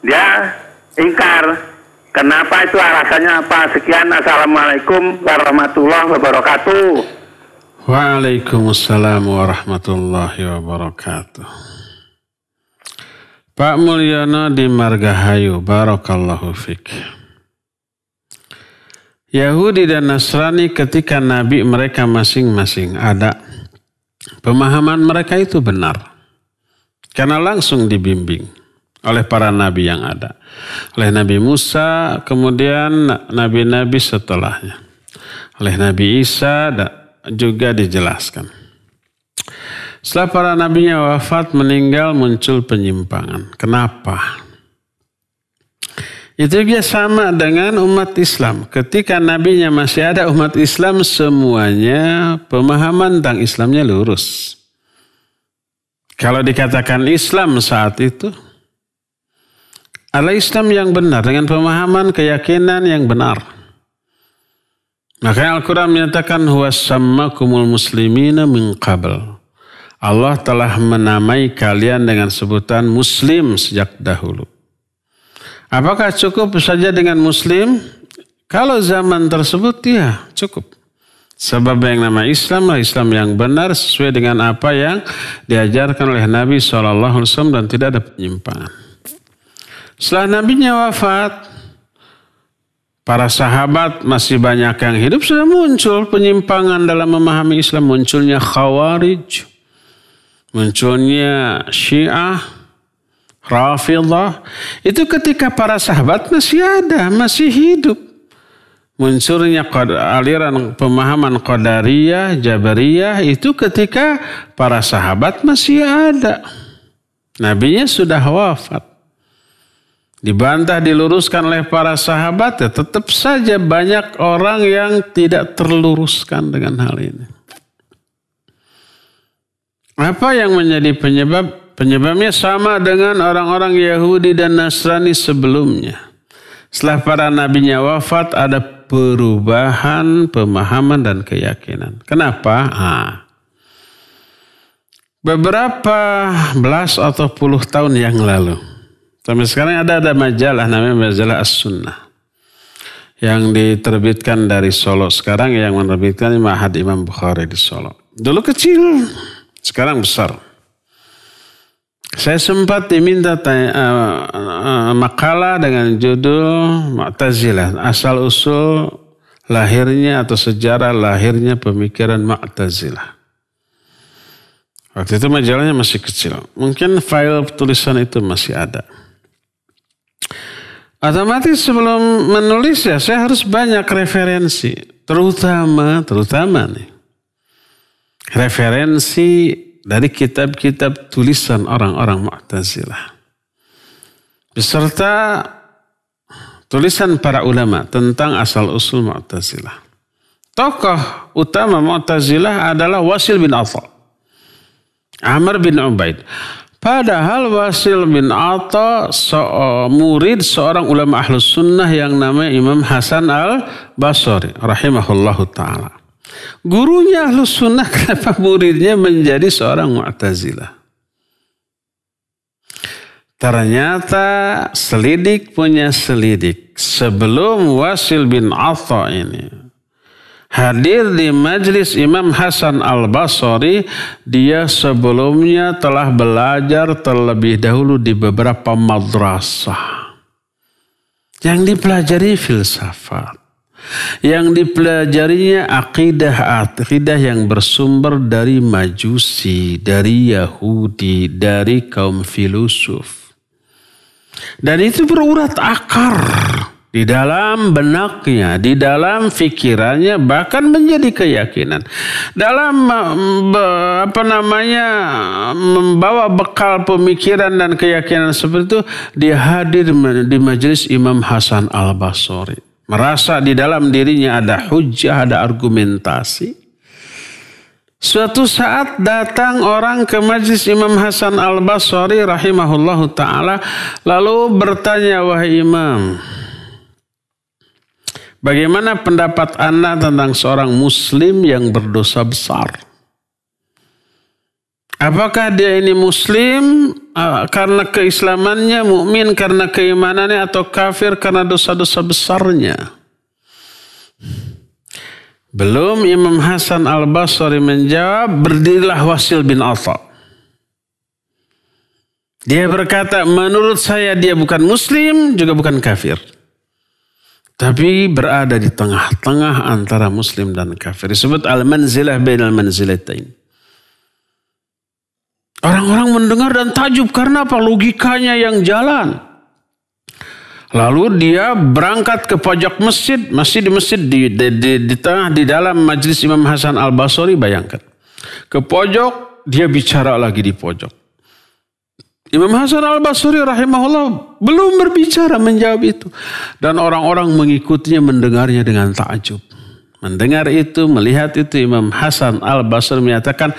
dia ingkar Kenapa itu alasannya apa? Sekian Assalamualaikum warahmatullahi wabarakatuh. Waalaikumsalam warahmatullahi wabarakatuh. Pak Mulyono di Margahayu, Barokallahu Fik. Yahudi dan Nasrani ketika Nabi mereka masing-masing ada. Pemahaman mereka itu benar. Karena langsung dibimbing oleh para nabi yang ada. Oleh Nabi Musa, kemudian nabi-nabi setelahnya. Oleh Nabi Isa juga dijelaskan. Setelah para nabinya wafat, meninggal, muncul penyimpangan. Kenapa? Itu juga sama dengan umat Islam. Ketika nabinya masih ada umat Islam, semuanya pemahaman tentang Islamnya lurus. Kalau dikatakan Islam saat itu, Al-Islam yang benar dengan pemahaman keyakinan yang benar. Maka Al-Quran menyatakan huwa muslimina min qabl. Allah telah menamai kalian dengan sebutan muslim sejak dahulu. Apakah cukup saja dengan muslim? Kalau zaman tersebut ya cukup. Sebab yang nama Islam lah Islam yang benar sesuai dengan apa yang diajarkan oleh Nabi SAW dan tidak ada penyimpangan. Setelah nabinya wafat, para sahabat masih banyak yang hidup sudah muncul penyimpangan dalam memahami Islam munculnya khawarij, munculnya syiah, rafidah. Itu ketika para sahabat masih ada, masih hidup. Munculnya aliran pemahaman Qadariyah, Jabariyah itu ketika para sahabat masih ada. Nabinya sudah wafat dibantah diluruskan oleh para sahabat ya tetap saja banyak orang yang tidak terluruskan dengan hal ini. Apa yang menjadi penyebab? Penyebabnya sama dengan orang-orang Yahudi dan Nasrani sebelumnya. Setelah para nabinya wafat ada perubahan pemahaman dan keyakinan. Kenapa? Ah. Beberapa belas atau puluh tahun yang lalu Sampai sekarang ada ada majalah namanya majalah As-Sunnah. Yang diterbitkan dari Solo sekarang yang menerbitkan Mahad Imam Bukhari di Solo. Dulu kecil, sekarang besar. Saya sempat diminta tanya, uh, uh, makalah dengan judul Mu'tazilah, asal usul lahirnya atau sejarah lahirnya pemikiran Mu'tazilah. Waktu itu majalahnya masih kecil. Mungkin file tulisan itu masih ada. Otomatis sebelum menulis ya saya harus banyak referensi. Terutama, terutama nih. Referensi dari kitab-kitab tulisan orang-orang Mu'tazilah. Beserta tulisan para ulama tentang asal-usul Mu'tazilah. Tokoh utama Mu'tazilah adalah Wasil bin Atha. Amr bin Ubaid. Padahal Wasil bin Atta so eh, murid seorang ulama ahlus sunnah yang namanya Imam Hasan al Basri rahimahullahu taala. Gurunya ahlus sunnah kenapa muridnya menjadi seorang mu'tazilah? Ternyata selidik punya selidik sebelum Wasil bin Atta ini hadir di majlis Imam Hasan Al-Basri, dia sebelumnya telah belajar terlebih dahulu di beberapa madrasah. Yang dipelajari filsafat. Yang dipelajarinya akidah akidah yang bersumber dari Majusi, dari Yahudi, dari kaum filosof. Dan itu berurat akar di dalam benaknya, di dalam fikirannya bahkan menjadi keyakinan. Dalam mm, apa namanya membawa bekal pemikiran dan keyakinan seperti itu dia hadir di majelis Imam Hasan Al-Basri. Merasa di dalam dirinya ada hujah, ada argumentasi. Suatu saat datang orang ke majlis Imam Hasan Al-Basri rahimahullahu taala lalu bertanya wahai Imam, Bagaimana pendapat Anda tentang seorang muslim yang berdosa besar? Apakah dia ini muslim eh, karena keislamannya, mukmin karena keimanannya atau kafir karena dosa-dosa besarnya? Belum Imam Hasan Al-Basri menjawab, berdirilah Wasil bin Atta. Dia berkata, menurut saya dia bukan muslim, juga bukan kafir. Tapi berada di tengah-tengah antara muslim dan kafir. Disebut al-manzilah bin al-manzilatain. Orang-orang mendengar dan tajub karena apa? Logikanya yang jalan. Lalu dia berangkat ke pojok masjid, masih di masjid di, di, di, di tengah di dalam majlis Imam Hasan Al Basri bayangkan. Ke pojok dia bicara lagi di pojok. Imam Hasan al-Basri rahimahullah belum berbicara menjawab itu. Dan orang-orang mengikutinya mendengarnya dengan takjub. Mendengar itu, melihat itu Imam Hasan al-Basri menyatakan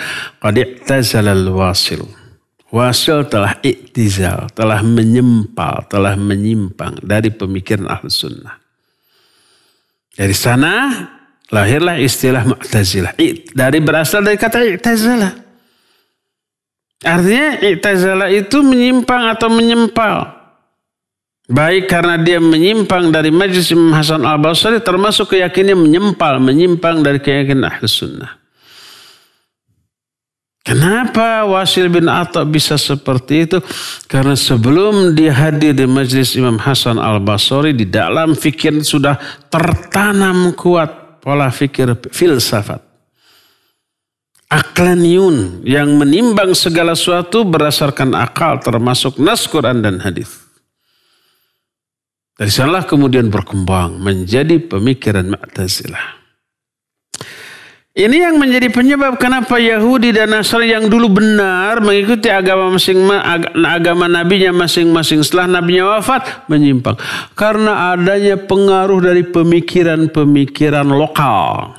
Qadi al wasil. Wasil telah iktizal, telah menyempal, telah menyimpang dari pemikiran ahli sunnah. Dari sana lahirlah istilah Mu'tazilah. Dari berasal dari kata I'tazalah. Artinya i'tazala itu menyimpang atau menyempal. Baik karena dia menyimpang dari majlis Imam Hasan al-Basri termasuk keyakinan menyempal, menyimpang dari keyakinan ahli sunnah. Kenapa Wasil bin Atta bisa seperti itu? Karena sebelum dia di majlis Imam Hasan al-Basri di dalam fikir sudah tertanam kuat pola fikir filsafat aklaniun yang menimbang segala sesuatu berdasarkan akal termasuk nas Quran dan hadis. Dari sanalah kemudian berkembang menjadi pemikiran Mu'tazilah. Ini yang menjadi penyebab kenapa Yahudi dan Nasrani yang dulu benar mengikuti agama masing agama nabinya masing-masing setelah nabinya wafat menyimpang karena adanya pengaruh dari pemikiran-pemikiran lokal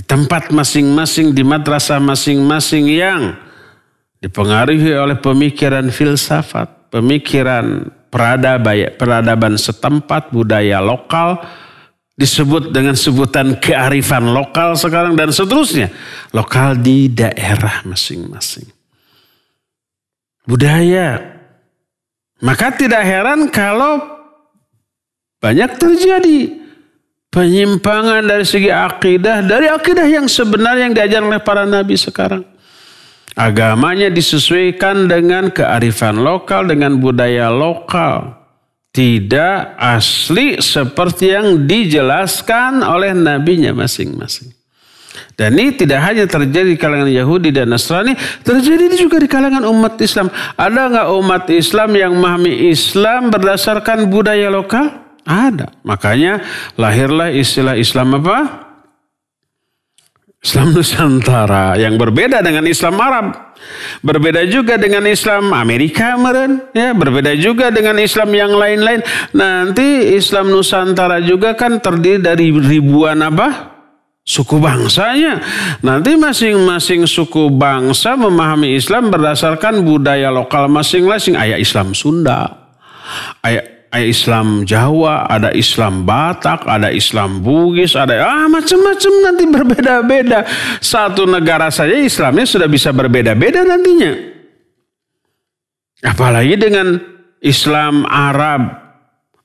di tempat masing-masing, di madrasah masing-masing yang dipengaruhi oleh pemikiran filsafat, pemikiran peradaban, peradaban setempat, budaya lokal, disebut dengan sebutan kearifan lokal sekarang dan seterusnya. Lokal di daerah masing-masing. Budaya. Maka tidak heran kalau banyak terjadi penyimpangan dari segi akidah, dari akidah yang sebenarnya yang diajar oleh para nabi sekarang. Agamanya disesuaikan dengan kearifan lokal, dengan budaya lokal. Tidak asli seperti yang dijelaskan oleh nabinya masing-masing. Dan ini tidak hanya terjadi di kalangan Yahudi dan Nasrani, terjadi juga di kalangan umat Islam. Ada nggak umat Islam yang memahami Islam berdasarkan budaya lokal? Ada. Makanya lahirlah istilah Islam apa? Islam Nusantara yang berbeda dengan Islam Arab. Berbeda juga dengan Islam Amerika meren, ya, berbeda juga dengan Islam yang lain-lain. Nanti Islam Nusantara juga kan terdiri dari ribuan apa? suku bangsanya. Nanti masing-masing suku bangsa memahami Islam berdasarkan budaya lokal masing-masing. Ayat Islam Sunda, ayat Islam Jawa, ada Islam Batak, ada Islam Bugis, ada ah macam-macam nanti berbeda-beda. Satu negara saja Islamnya sudah bisa berbeda-beda nantinya. Apalagi dengan Islam Arab,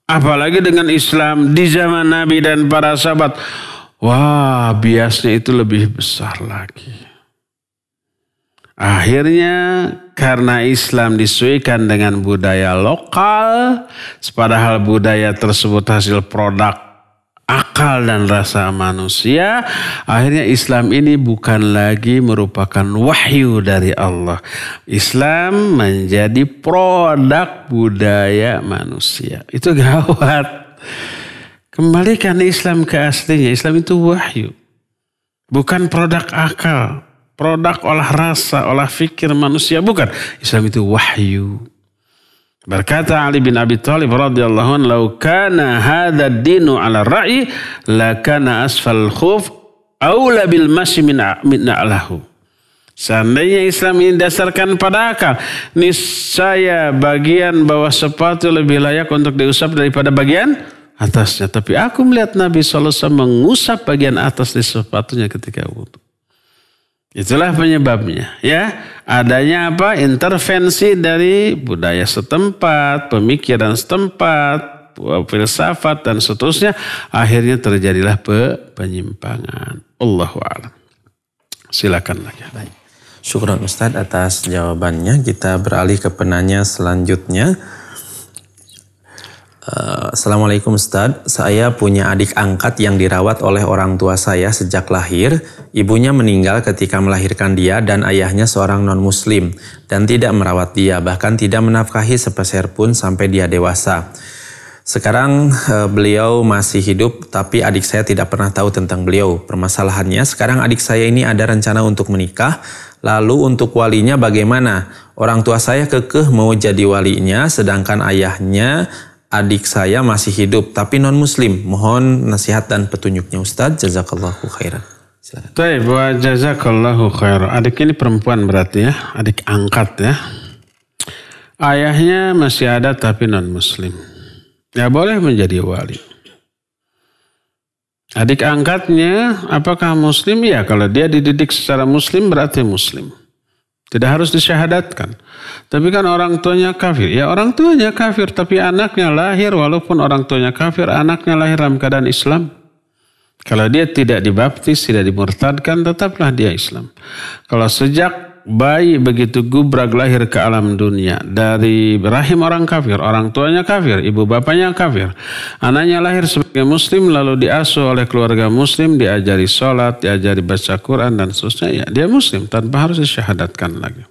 apalagi dengan Islam di zaman Nabi dan para sahabat. Wah, biasanya itu lebih besar lagi. Akhirnya karena Islam disuikan dengan budaya lokal, padahal budaya tersebut hasil produk akal dan rasa manusia, akhirnya Islam ini bukan lagi merupakan wahyu dari Allah. Islam menjadi produk budaya manusia. Itu gawat. Kembalikan Islam ke aslinya. Islam itu wahyu. Bukan produk akal produk, olah rasa, olah fikir manusia. Bukan. Islam itu wahyu. Berkata Ali bin Abi Thalib radhiyallahu anhu, "Lau kana hadha dinu ala ra'yi, la kana asfal khuf aula bil masyi min alahu." Seandainya Islam ini dasarkan pada akal, niscaya bagian bawah sepatu lebih layak untuk diusap daripada bagian atasnya. Tapi aku melihat Nabi SAW mengusap bagian atas di sepatunya ketika wudhu. Itulah penyebabnya, ya. Adanya apa? Intervensi dari budaya setempat, pemikiran setempat, filsafat dan seterusnya, akhirnya terjadilah penyimpangan. Allahu a'lam. Silakan lagi. Baik. Syukur Ustaz atas jawabannya. Kita beralih ke penanya selanjutnya. Eh, Assalamualaikum Ustaz, saya punya adik angkat yang dirawat oleh orang tua saya sejak lahir. Ibunya meninggal ketika melahirkan dia dan ayahnya seorang non-muslim dan tidak merawat dia, bahkan tidak menafkahi sepeser pun sampai dia dewasa. Sekarang eh, beliau masih hidup tapi adik saya tidak pernah tahu tentang beliau. Permasalahannya sekarang adik saya ini ada rencana untuk menikah, lalu untuk walinya bagaimana? Orang tua saya kekeh mau jadi walinya sedangkan ayahnya adik saya masih hidup tapi non muslim. Mohon nasihat dan petunjuknya Ustadz. Jazakallahu khairan. Baik, buat jazakallahu khair. Adik ini perempuan berarti ya, adik angkat ya. Ayahnya masih ada tapi non muslim. Ya boleh menjadi wali. Adik angkatnya apakah muslim? Ya kalau dia dididik secara muslim berarti muslim. Tidak harus disyahadatkan. Tapi kan orang tuanya kafir. Ya orang tuanya kafir tapi anaknya lahir walaupun orang tuanya kafir, anaknya lahir dalam keadaan Islam. Kalau dia tidak dibaptis, tidak dimurtadkan, tetaplah dia Islam. Kalau sejak bayi begitu gubrak lahir ke alam dunia dari rahim orang kafir, orang tuanya kafir, ibu bapaknya kafir. Anaknya lahir sebagai muslim lalu diasuh oleh keluarga muslim, diajari sholat, diajari baca Quran dan seterusnya. Ya, dia muslim tanpa harus disyahadatkan lagi.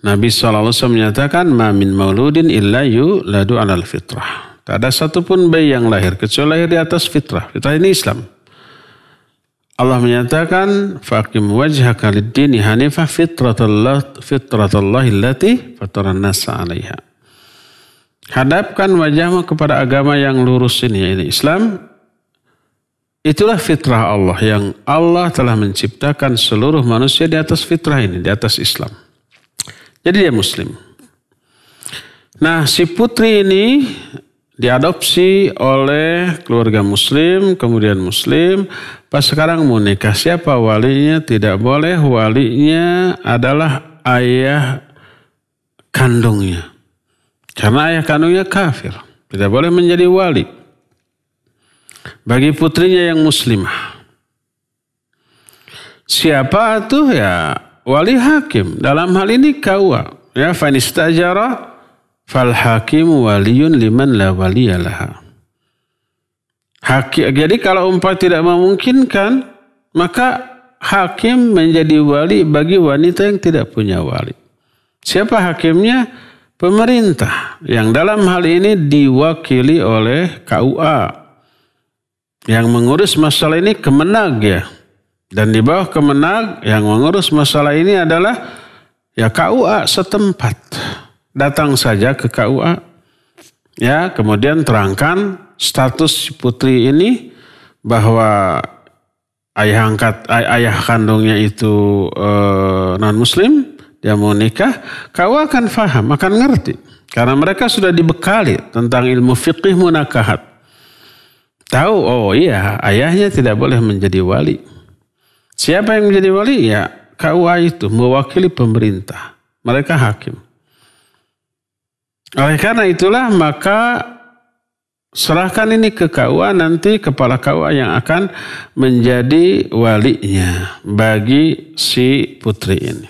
Nabi SAW menyatakan, Mamin mauludin illa yu ladu alal fitrah. Tak ada satupun bayi yang lahir, kecuali lahir di atas fitrah. Fitrah ini Islam. Allah menyatakan fakim wajhaka lid-dini hanifah fitratallah fitratallah allati fataran 'alaiha. Hadapkan wajahmu kepada agama yang lurus ini yaitu Islam. Itulah fitrah Allah yang Allah telah menciptakan seluruh manusia di atas fitrah ini, di atas Islam. Jadi dia muslim. Nah, si putri ini diadopsi oleh keluarga muslim, kemudian muslim, pas sekarang mau nikah siapa walinya tidak boleh, walinya adalah ayah kandungnya. Karena ayah kandungnya kafir, tidak boleh menjadi wali. Bagi putrinya yang muslimah. Siapa tuh ya wali hakim dalam hal ini kawa ya tajarah fal hakimu waliyun liman la waliyalaha. Hakim, jadi kalau umpah tidak memungkinkan, maka hakim menjadi wali bagi wanita yang tidak punya wali. Siapa hakimnya? Pemerintah yang dalam hal ini diwakili oleh KUA yang mengurus masalah ini Kemenag ya. Dan di bawah Kemenag yang mengurus masalah ini adalah ya KUA setempat. Datang saja ke KUA. Ya, kemudian terangkan status putri ini bahwa ayah angkat ayah kandungnya itu e, eh, non muslim dia mau nikah kau akan faham akan ngerti karena mereka sudah dibekali tentang ilmu fikih munakahat tahu oh iya ayahnya tidak boleh menjadi wali siapa yang menjadi wali ya KUA itu mewakili pemerintah mereka hakim oleh karena itulah maka serahkan ini ke KUA nanti kepala KUA yang akan menjadi walinya bagi si putri ini.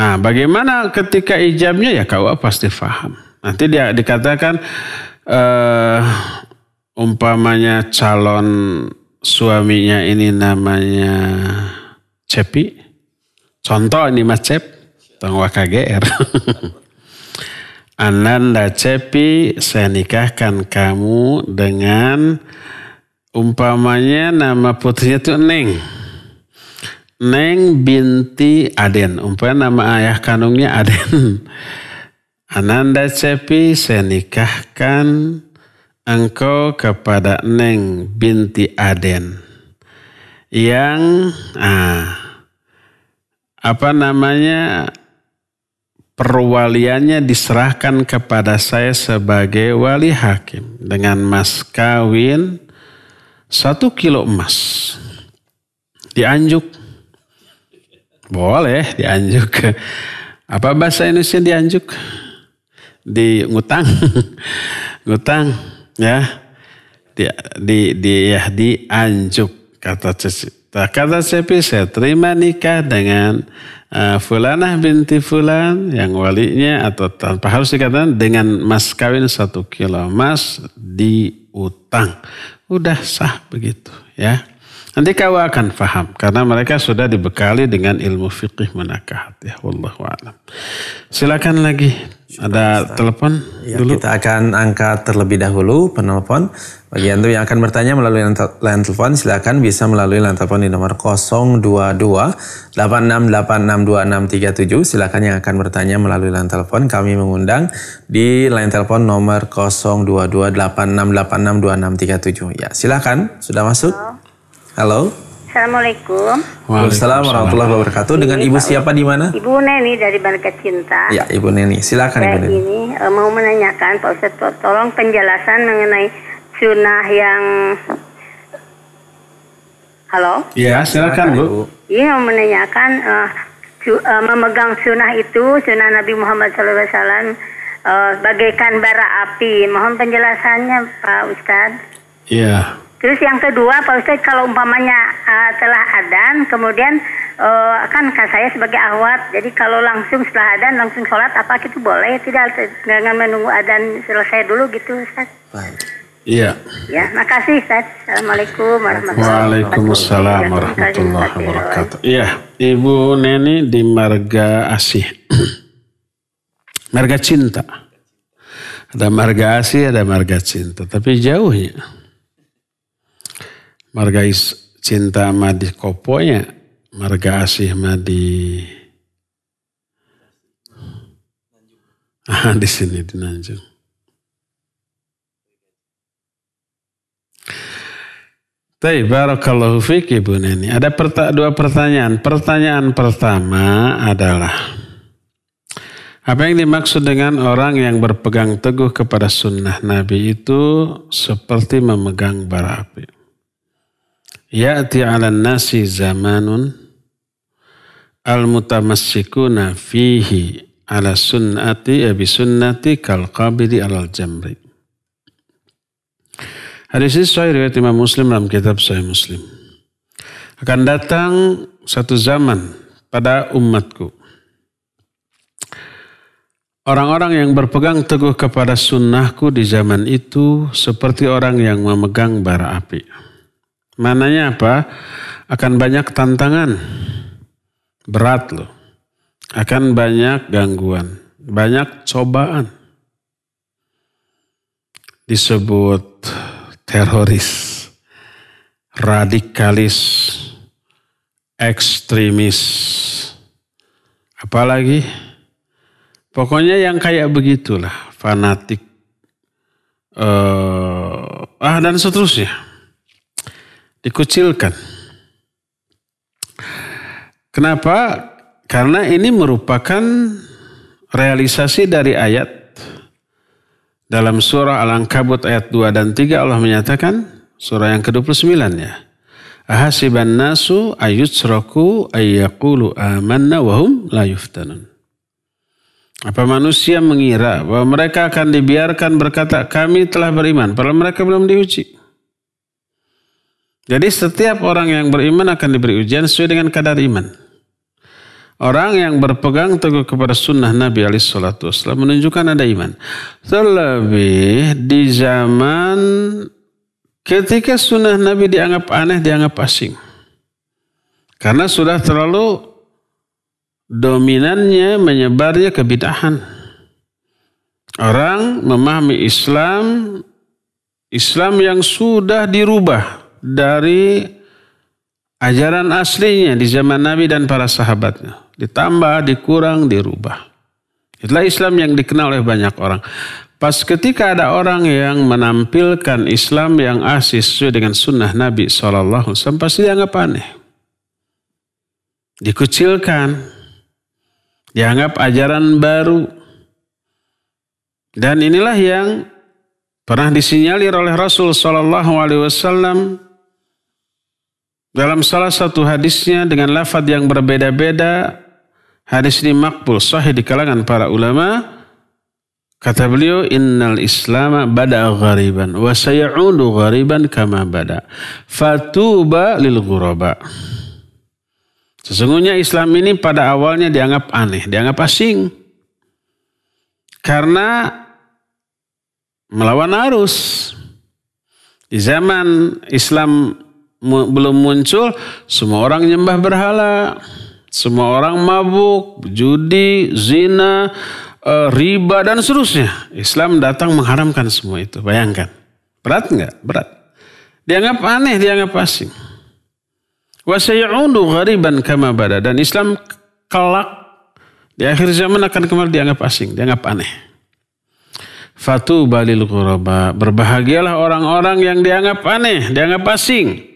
Nah, bagaimana ketika ijabnya ya KUA pasti paham. Nanti dia dikatakan uh, umpamanya calon suaminya ini namanya Cepi. Contoh ini Mas Cep, tong KGR. Ananda Cepi, saya nikahkan kamu dengan umpamanya nama putrinya itu Neng. Neng binti Aden. Umpamanya nama ayah kandungnya Aden. Ananda Cepi, saya nikahkan engkau kepada Neng binti Aden. Yang ah, apa namanya perwaliannya diserahkan kepada saya sebagai wali hakim dengan mas kawin satu kilo emas dianjuk boleh dianjuk apa bahasa Indonesia dianjuk di ngutang ngutang ya di di di ya dianjuk kata Nah, kata Cepi saya terima nikah dengan uh, Fulanah binti Fulan yang walinya atau tanpa harus dikatakan dengan mas kawin satu kilo emas diutang. Udah sah begitu ya. Nanti kau akan faham karena mereka sudah dibekali dengan ilmu fikih menakahat ya Allah alam. Silakan lagi ada Ustaz. telepon ya, dulu. Kita akan angkat terlebih dahulu penelpon. Bagi Anda yang akan bertanya melalui line telepon silakan bisa melalui line telepon di nomor 022 Silakan yang akan bertanya melalui line telepon kami mengundang di line telepon nomor 022 Ya, silakan sudah masuk. Halo. Halo. Assalamualaikum. Waalaikumsalam warahmatullahi wabarakatuh. Dengan Ibu siapa di mana? Ibu Neni dari Barca Cinta. Ya, Ibu Neni. Silakan Ibu Neni. Ini e, mau menanyakan Pak Ustadz, tolong penjelasan mengenai sunnah yang Halo? Iya. silakan, Bu. Iya, mau menanyakan e, e, memegang sunnah itu, sunnah Nabi Muhammad SAW bagaikan bara api. Mohon penjelasannya, Pak Ustadz. Iya. Terus yang kedua, Pak Ustadz, kalau umpamanya uh, eh, telah adan, kemudian uh, kan saya sebagai ahwat, jadi kalau langsung setelah adan langsung sholat apa itu boleh? Tidak dengan menunggu adan selesai dulu gitu, Ustadz. Baik. Iya. Ya, makasih Ustadz. Assalamualaikum warahmatullahi wabarakatuh. Waalaikumsalam warahmatullahi wabarakatuh. Iya, Ibu Neni di Marga Asih. marga Cinta. Ada Marga Asih, ada Marga Cinta. Tapi jauhnya marga is, cinta madis koponya, marga asih madi ah, di sini di Nanjung. Tapi baru kalau fiqh ibu Neni. Ada perta dua pertanyaan. Pertanyaan pertama adalah apa yang dimaksud dengan orang yang berpegang teguh kepada sunnah Nabi itu seperti memegang bara api? Ya'ti 'alan nasi zamanun al-mutamassikuna fihi ala sunnati abi eh, sunnati kal qabidi alal jamri. Hadis ini sahih riwayat Imam Muslim dalam kitab Sahih Muslim. Akan datang satu zaman pada umatku. Orang-orang yang berpegang teguh kepada sunnahku di zaman itu seperti orang yang memegang bara api. Mananya apa? Akan banyak tantangan. Berat loh. Akan banyak gangguan. Banyak cobaan. Disebut teroris. Radikalis. Ekstremis. Apalagi? Pokoknya yang kayak begitulah. Fanatik. Uh, ah dan seterusnya dikucilkan. Kenapa? Karena ini merupakan realisasi dari ayat dalam surah Al-Ankabut ayat 2 dan 3 Allah menyatakan surah yang ke-29 ya. Ahasiban nasu ayutsraku ayyakulu amanna wahum la yuftanun. Apa manusia mengira bahwa mereka akan dibiarkan berkata kami telah beriman padahal mereka belum diuji. Jadi setiap orang yang beriman akan diberi ujian sesuai dengan kadar iman. Orang yang berpegang teguh kepada sunnah Nabi alaih salatu Wasallam menunjukkan ada iman. Terlebih di zaman ketika sunnah Nabi dianggap aneh, dianggap asing. Karena sudah terlalu dominannya menyebarnya kebidahan. Orang memahami Islam, Islam yang sudah dirubah dari ajaran aslinya di zaman Nabi dan para sahabatnya. Ditambah, dikurang, dirubah. Itulah Islam yang dikenal oleh banyak orang. Pas ketika ada orang yang menampilkan Islam yang asli sesuai dengan sunnah Nabi SAW, pasti dianggap aneh. Dikucilkan. Dianggap ajaran baru. Dan inilah yang pernah disinyalir oleh Rasul saw dalam salah satu hadisnya dengan lafad yang berbeda-beda, hadis ini makbul sahih di kalangan para ulama. Kata beliau, innal islama bada ghariban wa sayaudu ghariban kama bada. Fatuba lil ghuraba. Sesungguhnya Islam ini pada awalnya dianggap aneh, dianggap asing. Karena melawan arus. Di zaman Islam belum muncul, semua orang nyembah berhala. Semua orang mabuk, judi, zina, eh, riba dan seterusnya. Islam datang mengharamkan semua itu. Bayangkan. Berat nggak? Berat. Dianggap aneh, dianggap asing. Wasayyudu ghariban kama bada. Dan Islam kelak di akhir zaman akan kembali dianggap asing, dianggap aneh. Fatu balil ghuraba. Berbahagialah orang-orang yang dianggap aneh, dianggap asing.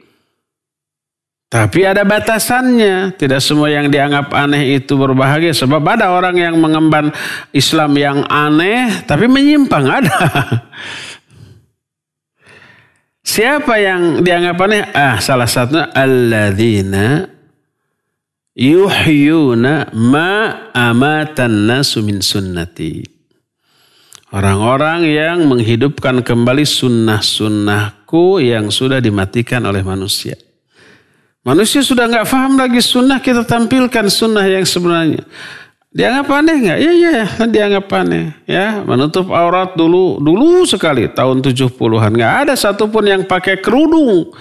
Tapi ada batasannya. Tidak semua yang dianggap aneh itu berbahagia. Sebab ada orang yang mengemban Islam yang aneh tapi menyimpang. Ada. Siapa yang dianggap aneh? Ah, salah satunya alladzina yuhyuna ma amatan nasu min sunnati. Orang-orang yang menghidupkan kembali sunnah-sunnahku yang sudah dimatikan oleh manusia. Manusia sudah nggak paham lagi sunnah kita tampilkan sunnah yang sebenarnya. Dia Dianggap aneh nggak? Iya iya, dia dianggap aneh. Ya, menutup aurat dulu dulu sekali tahun 70-an nggak ada satupun yang pakai kerudung.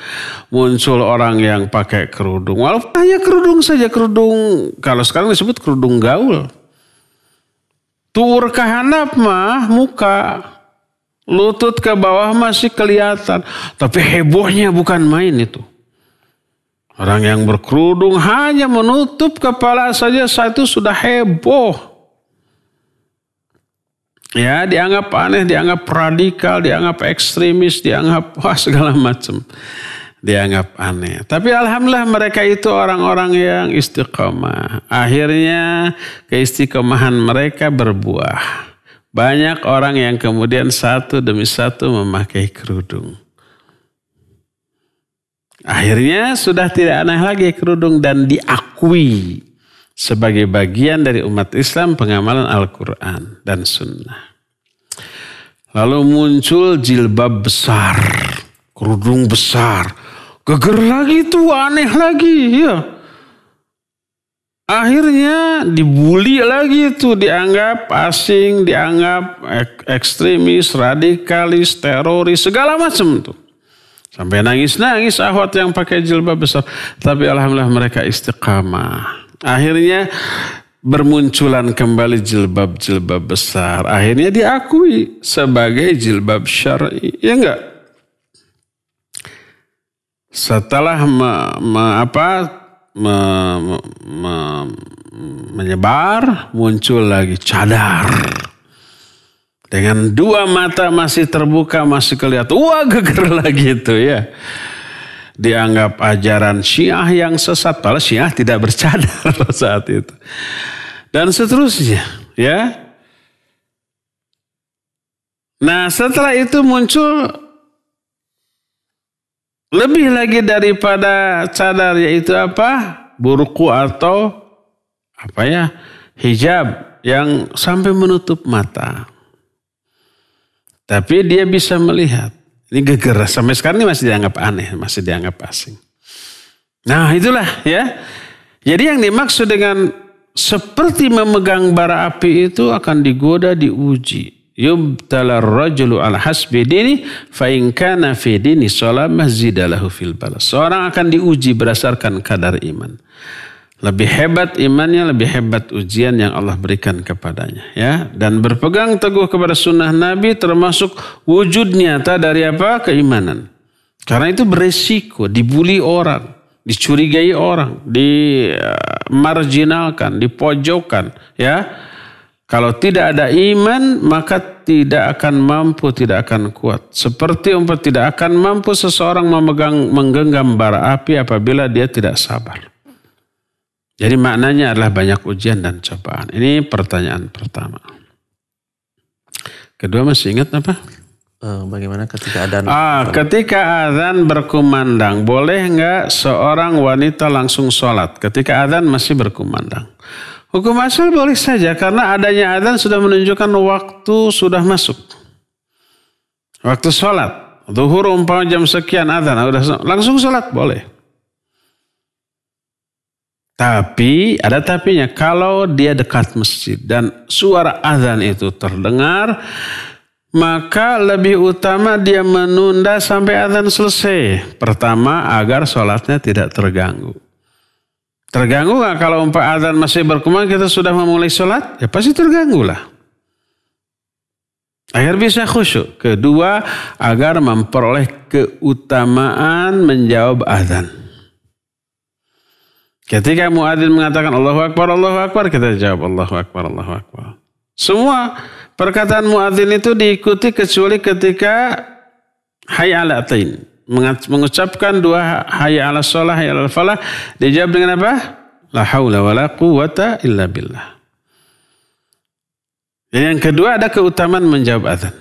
Muncul orang yang pakai kerudung. Walaupun hanya kerudung saja kerudung. Kalau sekarang disebut kerudung gaul. Tur kehanap mah muka lutut ke bawah masih kelihatan. Tapi hebohnya bukan main itu. Orang yang berkerudung hanya menutup kepala saja satu sudah heboh. Ya, dianggap aneh, dianggap radikal, dianggap ekstremis, dianggap wah segala macam. Dianggap aneh. Tapi alhamdulillah mereka itu orang-orang yang istiqomah. Akhirnya keistiqomahan mereka berbuah. Banyak orang yang kemudian satu demi satu memakai kerudung. Akhirnya sudah tidak aneh lagi kerudung dan diakui sebagai bagian dari umat Islam pengamalan Al-Quran dan Sunnah. Lalu muncul jilbab besar, kerudung besar, geger lagi itu aneh lagi ya. Akhirnya dibully lagi itu dianggap asing, dianggap ek ekstremis, radikalis, teroris, segala macam tuh. Sampai nangis-nangis ahwat yang pakai jilbab besar. Tapi alhamdulillah mereka istiqamah. Akhirnya bermunculan kembali jilbab-jilbab besar. Akhirnya diakui sebagai jilbab syar'i. Ya enggak? Setelah me, me, apa, me, me, me, menyebar, muncul lagi cadar. Dengan dua mata masih terbuka, masih kelihatan. Wah geger lagi itu ya. Dianggap ajaran syiah yang sesat. Padahal syiah tidak bercadar saat itu. Dan seterusnya ya. Nah setelah itu muncul lebih lagi daripada cadar yaitu apa? Burku atau apa ya? Hijab yang sampai menutup mata. Tapi dia bisa melihat. Ini geger. Sampai sekarang ini masih dianggap aneh, masih dianggap asing. Nah itulah ya. Jadi yang dimaksud dengan seperti memegang bara api itu akan digoda, diuji. Yubtalar rajulu al hasbi dini fa in kana fi dini salamah zidalahu fil balas. Seorang akan diuji berdasarkan kadar iman. Lebih hebat imannya, lebih hebat ujian yang Allah berikan kepadanya. ya. Dan berpegang teguh kepada sunnah Nabi termasuk wujud nyata dari apa? Keimanan. Karena itu beresiko, dibuli orang, dicurigai orang, dimarginalkan, dipojokkan. ya. Kalau tidak ada iman, maka tidak akan mampu, tidak akan kuat. Seperti umpet tidak akan mampu seseorang memegang menggenggam bara api apabila dia tidak sabar. Jadi maknanya adalah banyak ujian dan cobaan. Ini pertanyaan pertama. Kedua masih ingat apa? Eh, bagaimana ketika adan? Ah, ketika adan berkumandang, boleh nggak seorang wanita langsung sholat ketika adan masih berkumandang? Hukum asal boleh saja karena adanya adan sudah menunjukkan waktu sudah masuk. Waktu sholat, Tuhur umpama jam sekian adzan, langsung sholat boleh. Tapi ada tapinya kalau dia dekat masjid dan suara azan itu terdengar maka lebih utama dia menunda sampai azan selesai. Pertama agar sholatnya tidak terganggu. Terganggu nggak kalau umpah azan masih berkumandang kita sudah memulai sholat? Ya pasti terganggu lah. Agar bisa khusyuk. Kedua, agar memperoleh keutamaan menjawab azan. Ketika muadzin mengatakan Allahu Akbar, Allahu Akbar, kita jawab Allahu Akbar, Allahu Akbar. Semua perkataan muadzin itu diikuti kecuali ketika hayy ala atain. Mengucapkan dua hayy ala sholah, hayy ala falah. Dijawab dengan apa? La hawla wa la quwata illa billah. Dan yang kedua ada keutamaan menjawab azan.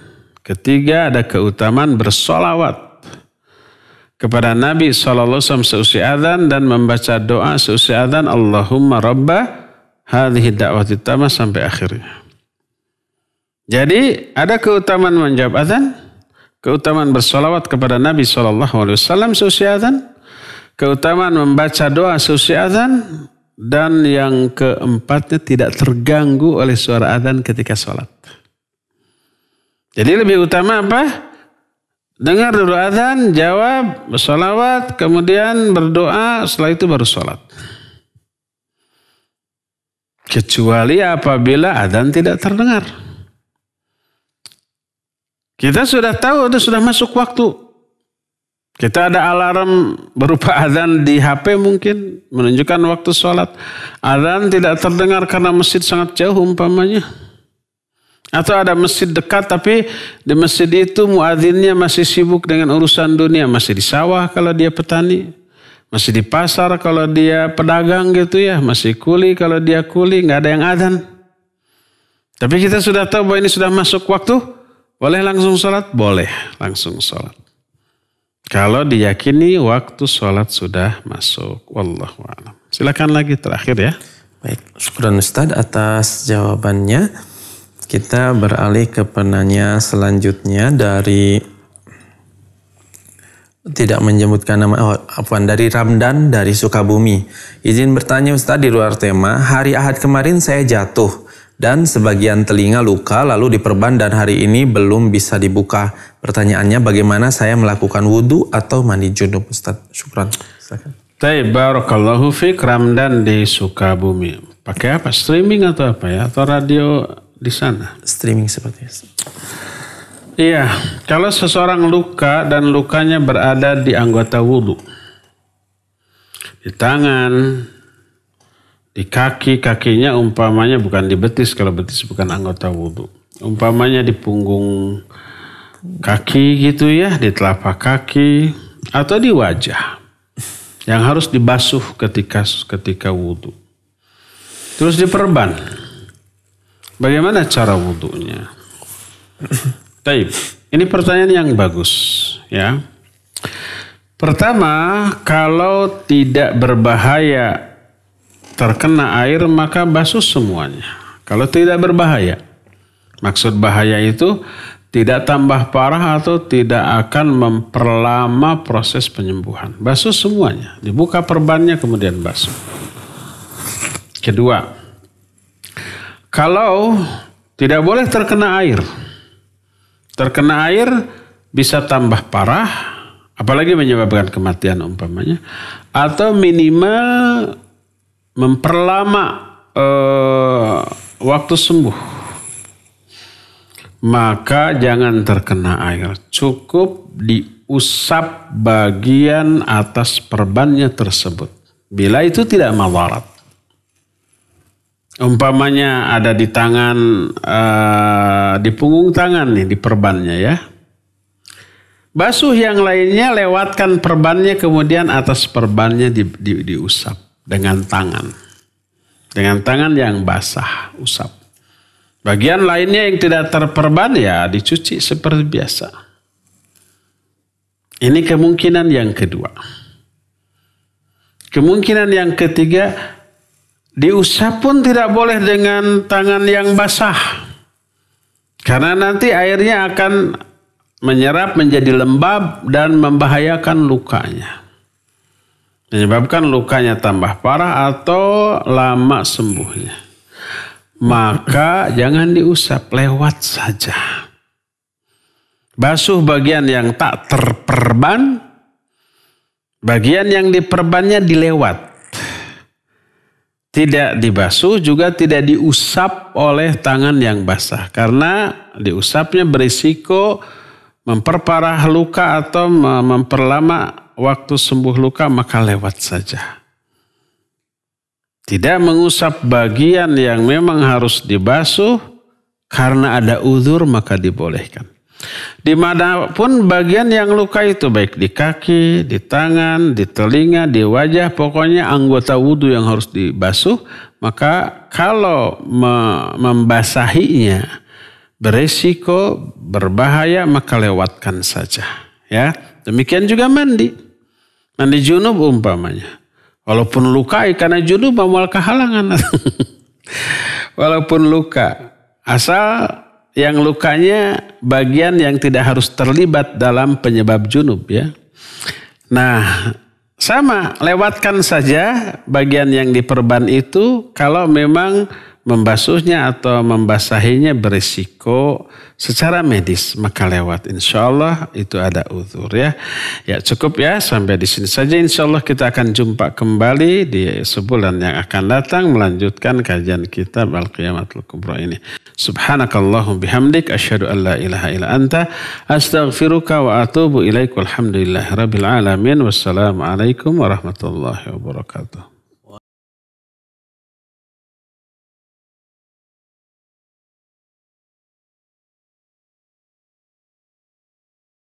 Ketiga ada keutamaan bersolawat kepada Nabi SAW seusai adhan dan membaca doa seusai adhan Allahumma Rabbah hadhi da'wati tamah sampai akhirnya. Jadi ada keutamaan menjawab adhan, keutamaan bersolawat kepada Nabi SAW seusai adhan, keutamaan membaca doa seusai adhan, dan yang keempatnya tidak terganggu oleh suara adhan ketika sholat. Jadi lebih utama apa? Dengar dulu azan, jawab, bersolawat, kemudian berdoa, setelah itu baru sholat. Kecuali apabila adan tidak terdengar. Kita sudah tahu itu sudah masuk waktu. Kita ada alarm berupa adan di HP mungkin menunjukkan waktu sholat. adan tidak terdengar karena masjid sangat jauh umpamanya. Atau ada masjid dekat tapi di masjid itu muadzinnya masih sibuk dengan urusan dunia. Masih di sawah kalau dia petani. Masih di pasar kalau dia pedagang gitu ya. Masih kuli kalau dia kuli. nggak ada yang adhan. Tapi kita sudah tahu bahwa ini sudah masuk waktu. Boleh langsung sholat? Boleh langsung sholat. Kalau diyakini waktu sholat sudah masuk. Wallahu'alam. Silakan lagi terakhir ya. Baik, syukran Ustaz atas jawabannya. Kita beralih ke penanya selanjutnya dari tidak menyebutkan nama oh, Apaan dari Ramdan dari Sukabumi. Izin bertanya Ustadz di luar tema, hari Ahad kemarin saya jatuh dan sebagian telinga luka lalu diperban dan hari ini belum bisa dibuka. Pertanyaannya bagaimana saya melakukan wudhu atau mandi junub Ustadz? Syukran. Baik, barakallahu fik Ramdan di Sukabumi. Pakai apa? Streaming atau apa ya? Atau radio di sana. Streaming seperti itu. Iya, kalau seseorang luka dan lukanya berada di anggota wudhu, di tangan, di kaki, kakinya umpamanya bukan di betis, kalau betis bukan anggota wudhu. Umpamanya di punggung kaki gitu ya, di telapak kaki, atau di wajah yang harus dibasuh ketika ketika wudhu. Terus diperban. Bagaimana cara wudhunya? Taib. Ini pertanyaan yang bagus, ya. Pertama, kalau tidak berbahaya terkena air maka basuh semuanya. Kalau tidak berbahaya. Maksud bahaya itu tidak tambah parah atau tidak akan memperlama proses penyembuhan. Basuh semuanya, dibuka perbannya kemudian basuh. Kedua, kalau tidak boleh terkena air. Terkena air bisa tambah parah, apalagi menyebabkan kematian umpamanya, atau minimal memperlama eh, waktu sembuh. Maka jangan terkena air, cukup diusap bagian atas perbannya tersebut. Bila itu tidak mawarat umpamanya ada di tangan uh, di punggung tangan nih di perbannya ya. Basuh yang lainnya lewatkan perbannya kemudian atas perbannya di, di, diusap dengan tangan. Dengan tangan yang basah usap. Bagian lainnya yang tidak terperban ya dicuci seperti biasa. Ini kemungkinan yang kedua. Kemungkinan yang ketiga Diusap pun tidak boleh dengan tangan yang basah. Karena nanti airnya akan menyerap menjadi lembab dan membahayakan lukanya. Menyebabkan lukanya tambah parah atau lama sembuhnya. Maka jangan diusap, lewat saja. Basuh bagian yang tak terperban, bagian yang diperbannya dilewat tidak dibasuh juga tidak diusap oleh tangan yang basah karena diusapnya berisiko memperparah luka atau memperlama waktu sembuh luka maka lewat saja. Tidak mengusap bagian yang memang harus dibasuh karena ada uzur maka dibolehkan. Dimanapun bagian yang luka itu baik di kaki, di tangan, di telinga, di wajah, pokoknya anggota wudhu yang harus dibasuh. Maka kalau membasahinya beresiko berbahaya maka lewatkan saja. Ya, demikian juga mandi. Mandi junub umpamanya. Walaupun luka, eh, karena junub amal kehalangan. Walaupun luka asal yang lukanya bagian yang tidak harus terlibat dalam penyebab junub ya. Nah, sama lewatkan saja bagian yang diperban itu kalau memang membasuhnya atau membasahinya berisiko secara medis maka lewat insya Allah itu ada uzur ya ya cukup ya sampai di sini saja insya Allah kita akan jumpa kembali di sebulan yang akan datang melanjutkan kajian kitab al qiyamatul kubra ini subhanakallahum bihamdik asyhadu an la ilaha illa anta astaghfiruka wa atubu ilaikum alhamdulillah rabbil alamin wassalamualaikum warahmatullahi wabarakatuh